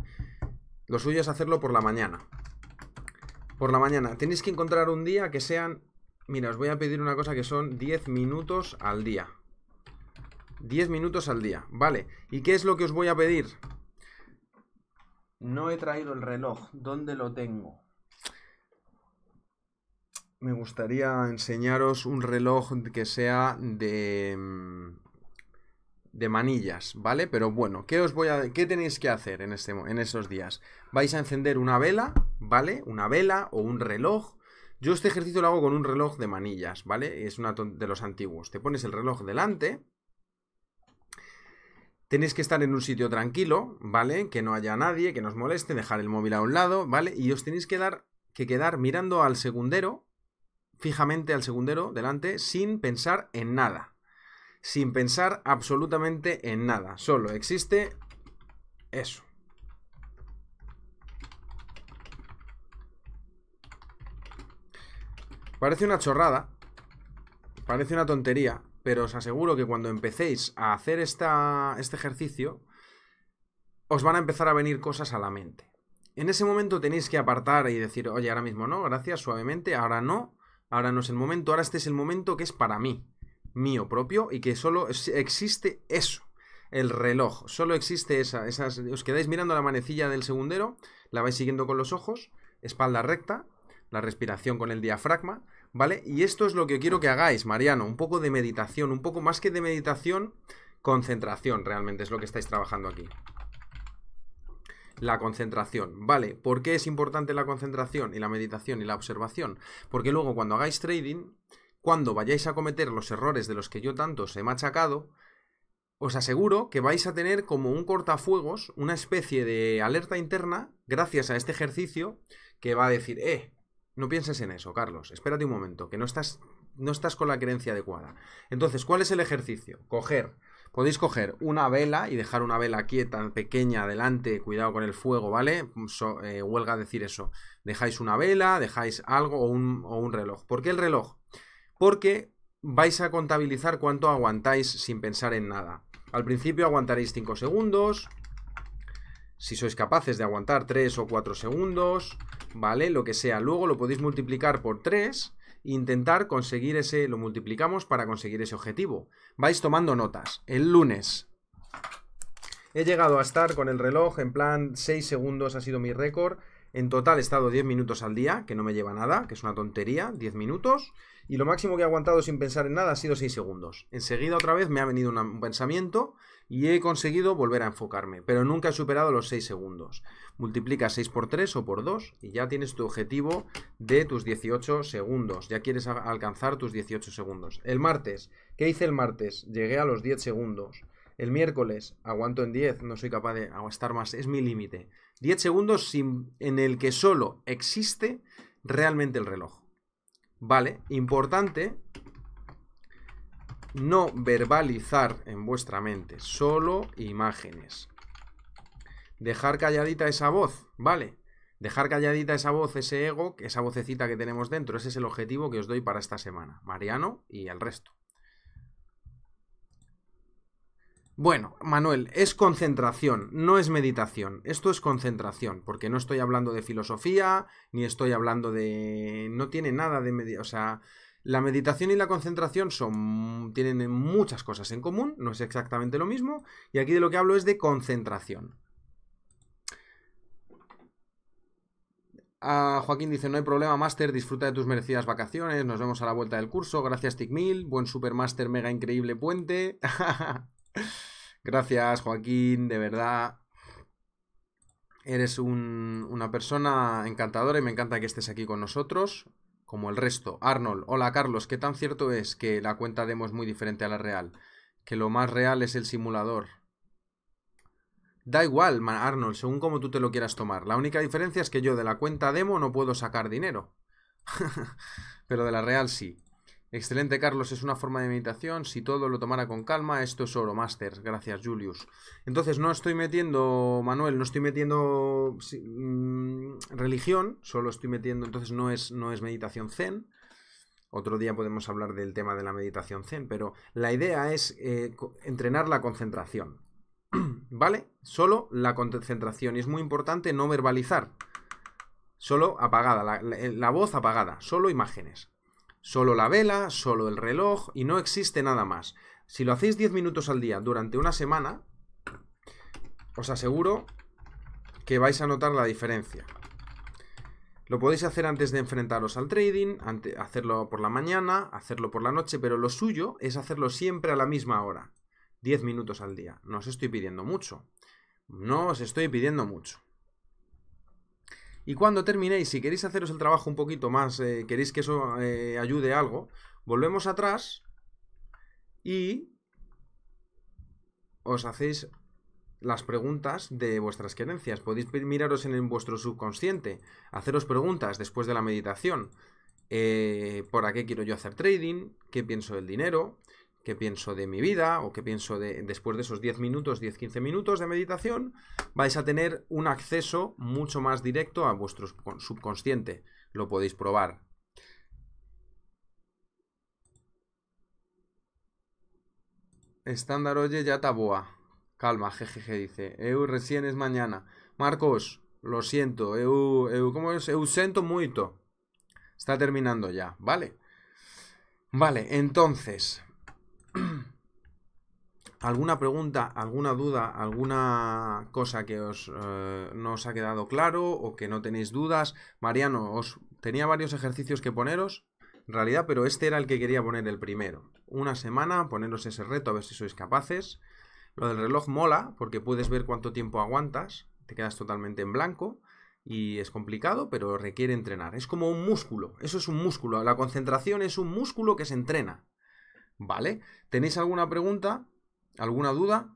Lo suyo es hacerlo por la mañana. Por la mañana, tenéis que encontrar un día que sean... Mira, os voy a pedir una cosa que son 10 minutos al día. 10 minutos al día, ¿vale? ¿Y qué es lo que os voy a pedir? No he traído el reloj. ¿Dónde lo tengo? Me gustaría enseñaros un reloj que sea de mm, de manillas, ¿vale? Pero bueno, ¿qué os voy a qué tenéis que hacer en este en estos días? Vais a encender una vela, ¿vale? Una vela o un reloj. Yo este ejercicio lo hago con un reloj de manillas, ¿vale? Es una de los antiguos. Te pones el reloj delante, Tenéis que estar en un sitio tranquilo, ¿vale? Que no haya nadie, que nos moleste, dejar el móvil a un lado, ¿vale? Y os tenéis que, dar, que quedar mirando al segundero, fijamente al segundero delante, sin pensar en nada. Sin pensar absolutamente en nada. Solo existe eso. Parece una chorrada. Parece una tontería pero os aseguro que cuando empecéis a hacer este ejercicio, os van a empezar a venir cosas a la mente. En ese momento tenéis que apartar y decir, oye, ahora mismo no, gracias, suavemente, ahora no, ahora no es el momento, ahora este es el momento que es para mí, mío propio, y que solo existe eso, el reloj, solo existe esa, os quedáis mirando la manecilla del segundero, la vais siguiendo con los ojos, espalda recta, la respiración con el diafragma, ¿vale? Y esto es lo que quiero que hagáis, Mariano, un poco de meditación, un poco más que de meditación, concentración realmente es lo que estáis trabajando aquí. La concentración, ¿vale? ¿Por qué es importante la concentración y la meditación y la observación? Porque luego cuando hagáis trading, cuando vayáis a cometer los errores de los que yo tanto os he machacado, os aseguro que vais a tener como un cortafuegos, una especie de alerta interna, gracias a este ejercicio, que va a decir, eh, no pienses en eso, Carlos. Espérate un momento, que no estás, no estás con la creencia adecuada. Entonces, ¿cuál es el ejercicio? Coger. Podéis coger una vela y dejar una vela quieta, pequeña, adelante, cuidado con el fuego, ¿vale? Eh, huelga decir eso. Dejáis una vela, dejáis algo o un, o un reloj. ¿Por qué el reloj? Porque vais a contabilizar cuánto aguantáis sin pensar en nada. Al principio aguantaréis 5 segundos. Si sois capaces de aguantar 3 o 4 segundos. ¿vale? Lo que sea. Luego lo podéis multiplicar por 3 e intentar conseguir ese, lo multiplicamos para conseguir ese objetivo. Vais tomando notas. El lunes he llegado a estar con el reloj en plan 6 segundos ha sido mi récord. En total he estado 10 minutos al día, que no me lleva nada, que es una tontería, 10 minutos. Y lo máximo que he aguantado sin pensar en nada ha sido 6 segundos. Enseguida otra vez me ha venido un pensamiento y he conseguido volver a enfocarme, pero nunca he superado los 6 segundos multiplica 6 por 3 o por 2 y ya tienes tu objetivo de tus 18 segundos, ya quieres alcanzar tus 18 segundos. El martes, ¿qué hice el martes? Llegué a los 10 segundos. El miércoles, aguanto en 10, no soy capaz de aguantar más, es mi límite. 10 segundos sin, en el que solo existe realmente el reloj. Vale, importante no verbalizar en vuestra mente, solo imágenes dejar calladita esa voz, ¿vale? Dejar calladita esa voz, ese ego, esa vocecita que tenemos dentro. Ese es el objetivo que os doy para esta semana, Mariano y el resto. Bueno, Manuel, es concentración, no es meditación. Esto es concentración, porque no estoy hablando de filosofía, ni estoy hablando de... No tiene nada de... O sea, la meditación y la concentración son... tienen muchas cosas en común, no es exactamente lo mismo, y aquí de lo que hablo es de concentración. Joaquín dice, no hay problema, Master, disfruta de tus merecidas vacaciones, nos vemos a la vuelta del curso, gracias Tickmill, buen Supermaster, mega increíble puente. gracias Joaquín, de verdad. Eres un, una persona encantadora y me encanta que estés aquí con nosotros, como el resto. Arnold, hola Carlos, ¿qué tan cierto es que la cuenta demo es muy diferente a la real? Que lo más real es el simulador. Da igual, Arnold, según como tú te lo quieras tomar. La única diferencia es que yo de la cuenta demo no puedo sacar dinero. Pero de la real sí. Excelente, Carlos, es una forma de meditación. Si todo lo tomara con calma, esto es oro, master, Gracias, Julius. Entonces, no estoy metiendo, Manuel, no estoy metiendo mm, religión, solo estoy metiendo, entonces no es, no es meditación zen. Otro día podemos hablar del tema de la meditación zen, pero la idea es eh, entrenar la concentración. ¿Vale? Solo la concentración. Y es muy importante no verbalizar. Solo apagada, la, voz apagada, solo imágenes. Solo la vela, solo el reloj y no existe nada más. Si lo hacéis 10 minutos al día durante una semana, os aseguro que vais a notar la diferencia. Lo podéis hacer antes de enfrentaros al trading, hacerlo por la mañana, hacerlo por la noche, pero lo suyo es hacerlo siempre a la misma hora. 10 minutos al día. No os estoy pidiendo mucho. No os estoy pidiendo mucho. Y cuando terminéis, si queréis haceros el trabajo un poquito más, eh, queréis que eso eh, ayude algo, volvemos atrás y os hacéis las preguntas de vuestras creencias. Podéis miraros en, vuestro subconsciente, haceros preguntas después de la meditación. Eh, ¿Por qué quiero yo hacer trading? ¿Qué pienso del dinero? qué pienso de mi vida o qué pienso de, después de esos 10 minutos, 10-15 minutos de meditación, vais a tener un acceso mucho más directo a vuestro subconsciente. Lo podéis probar. Estándar Oye ya taboa. Calma, jejeje, dice. Eu recién es mañana. Marcos, lo siento. Eu, eu, ¿cómo es? Eu sento mucho. Está terminando ya, ¿vale? Vale, entonces, ¿Alguna pregunta, alguna duda, alguna cosa que os, eh, no os ha quedado claro o que no tenéis dudas? Mariano, os tenía varios ejercicios que poneros, en realidad, pero este era el que quería poner el primero. Una semana, poneros ese reto a ver si sois capaces. Lo del reloj mola porque puedes ver cuánto tiempo aguantas, te quedas totalmente en blanco y es complicado, pero requiere entrenar. Es como un músculo, eso es un músculo. La concentración es un músculo que se entrena. ¿Vale? ¿Tenéis alguna pregunta? ¿Alguna duda?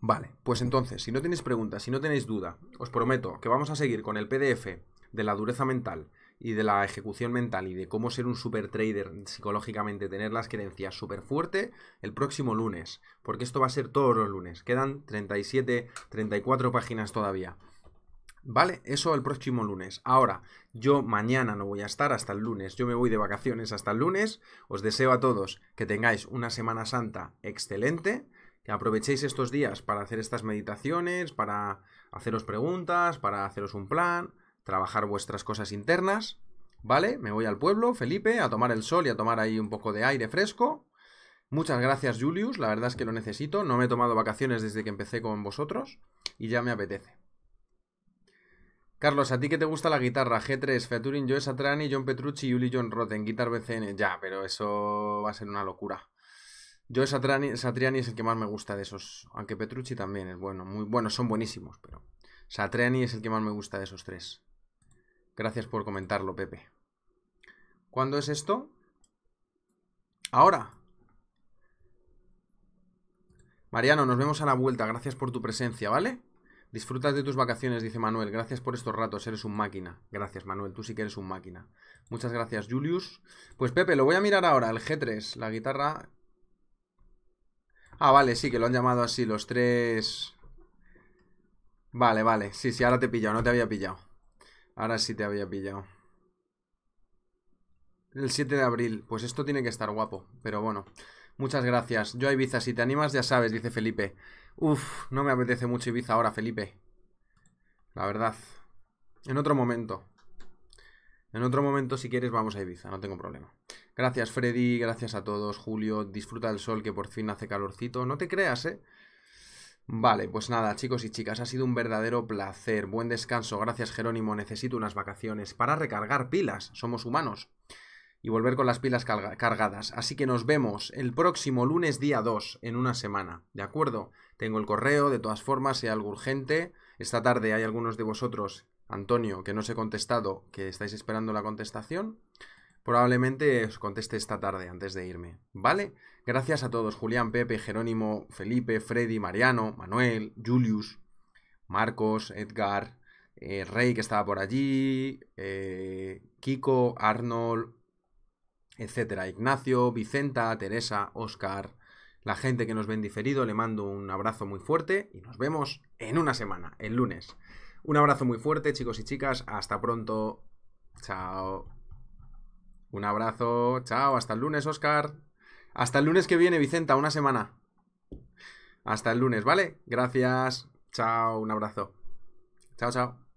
Vale, pues entonces, si no tenéis preguntas, si no tenéis duda, os prometo que vamos a seguir con el PDF de la dureza mental y de la ejecución mental y de cómo ser un super trader psicológicamente, tener las creencias súper fuerte el próximo lunes, porque esto va a ser todos los lunes. Quedan 37, 34 páginas todavía. ¿Vale? Eso el próximo lunes. Ahora, yo mañana no voy a estar hasta el lunes. Yo me voy de vacaciones hasta el lunes. Os deseo a todos que tengáis una Semana Santa excelente, que aprovechéis estos días para hacer estas meditaciones, para haceros preguntas, para haceros un plan, trabajar vuestras cosas internas. ¿Vale? Me voy al pueblo, Felipe, a tomar el sol y a tomar ahí un poco de aire fresco. Muchas gracias, Julius. La verdad es que lo necesito. No me he tomado vacaciones desde que empecé con vosotros y ya me apetece. Carlos, ¿a ti que te gusta la guitarra? G3, featuring Joe Satriani, John Petrucci y Uli John Rotten, Guitar BCN. Ya, pero eso va a ser una locura. Joe Satriani, Satriani es el que más me gusta de esos, aunque Petrucci también es bueno, muy bueno, son buenísimos, pero Satriani es el que más me gusta de esos tres. Gracias por comentarlo, Pepe. ¿Cuándo es esto? Ahora. Mariano, nos vemos a la vuelta. Gracias por tu presencia, ¿vale? Disfrutas de tus vacaciones, dice Manuel. Gracias por estos ratos, eres un máquina. Gracias, Manuel, tú sí que eres un máquina. Muchas gracias, Julius. Pues Pepe, lo voy a mirar ahora, el G3, la guitarra. Ah, vale, sí, que lo han llamado así, los tres. Vale, vale. Sí, sí, ahora te he pillado, no te había pillado. Ahora sí te había pillado. El 7 de abril, pues esto tiene que estar guapo, pero bueno. Muchas gracias. Yo a Ibiza, si te animas, ya sabes, dice Felipe. Uf, no me apetece mucho Ibiza ahora, Felipe. La verdad. En otro momento. En otro momento, si quieres, vamos a Ibiza, no tengo problema. Gracias, Freddy, gracias a todos, Julio. Disfruta del sol que por fin hace calorcito. No te creas, ¿eh? Vale, pues nada, chicos y chicas, ha sido un verdadero placer. Buen descanso, gracias Jerónimo, necesito unas vacaciones para recargar pilas, somos humanos. Y volver con las pilas cargadas. Así que nos vemos el próximo lunes día 2, en una semana, ¿de acuerdo? Tengo el correo, de todas formas, si algo urgente. Esta tarde hay algunos de vosotros, Antonio, que no os he contestado, que estáis esperando la contestación. Probablemente os conteste esta tarde antes de irme. ¿Vale? Gracias a todos, Julián, Pepe, Jerónimo, Felipe, Freddy, Mariano, Manuel, Julius, Marcos, Edgar, eh, Rey que estaba por allí, eh, Kiko, Arnold, etcétera, Ignacio, Vicenta, Teresa, Oscar, la gente que nos ve en diferido le mando un abrazo muy fuerte y nos vemos en una semana, el lunes. Un abrazo muy fuerte, chicos y chicas. Hasta pronto. Chao. Un abrazo. Chao. Hasta el lunes, Oscar. Hasta el lunes que viene, Vicenta. Una semana. Hasta el lunes, ¿vale? Gracias. Chao. Un abrazo. Chao, chao.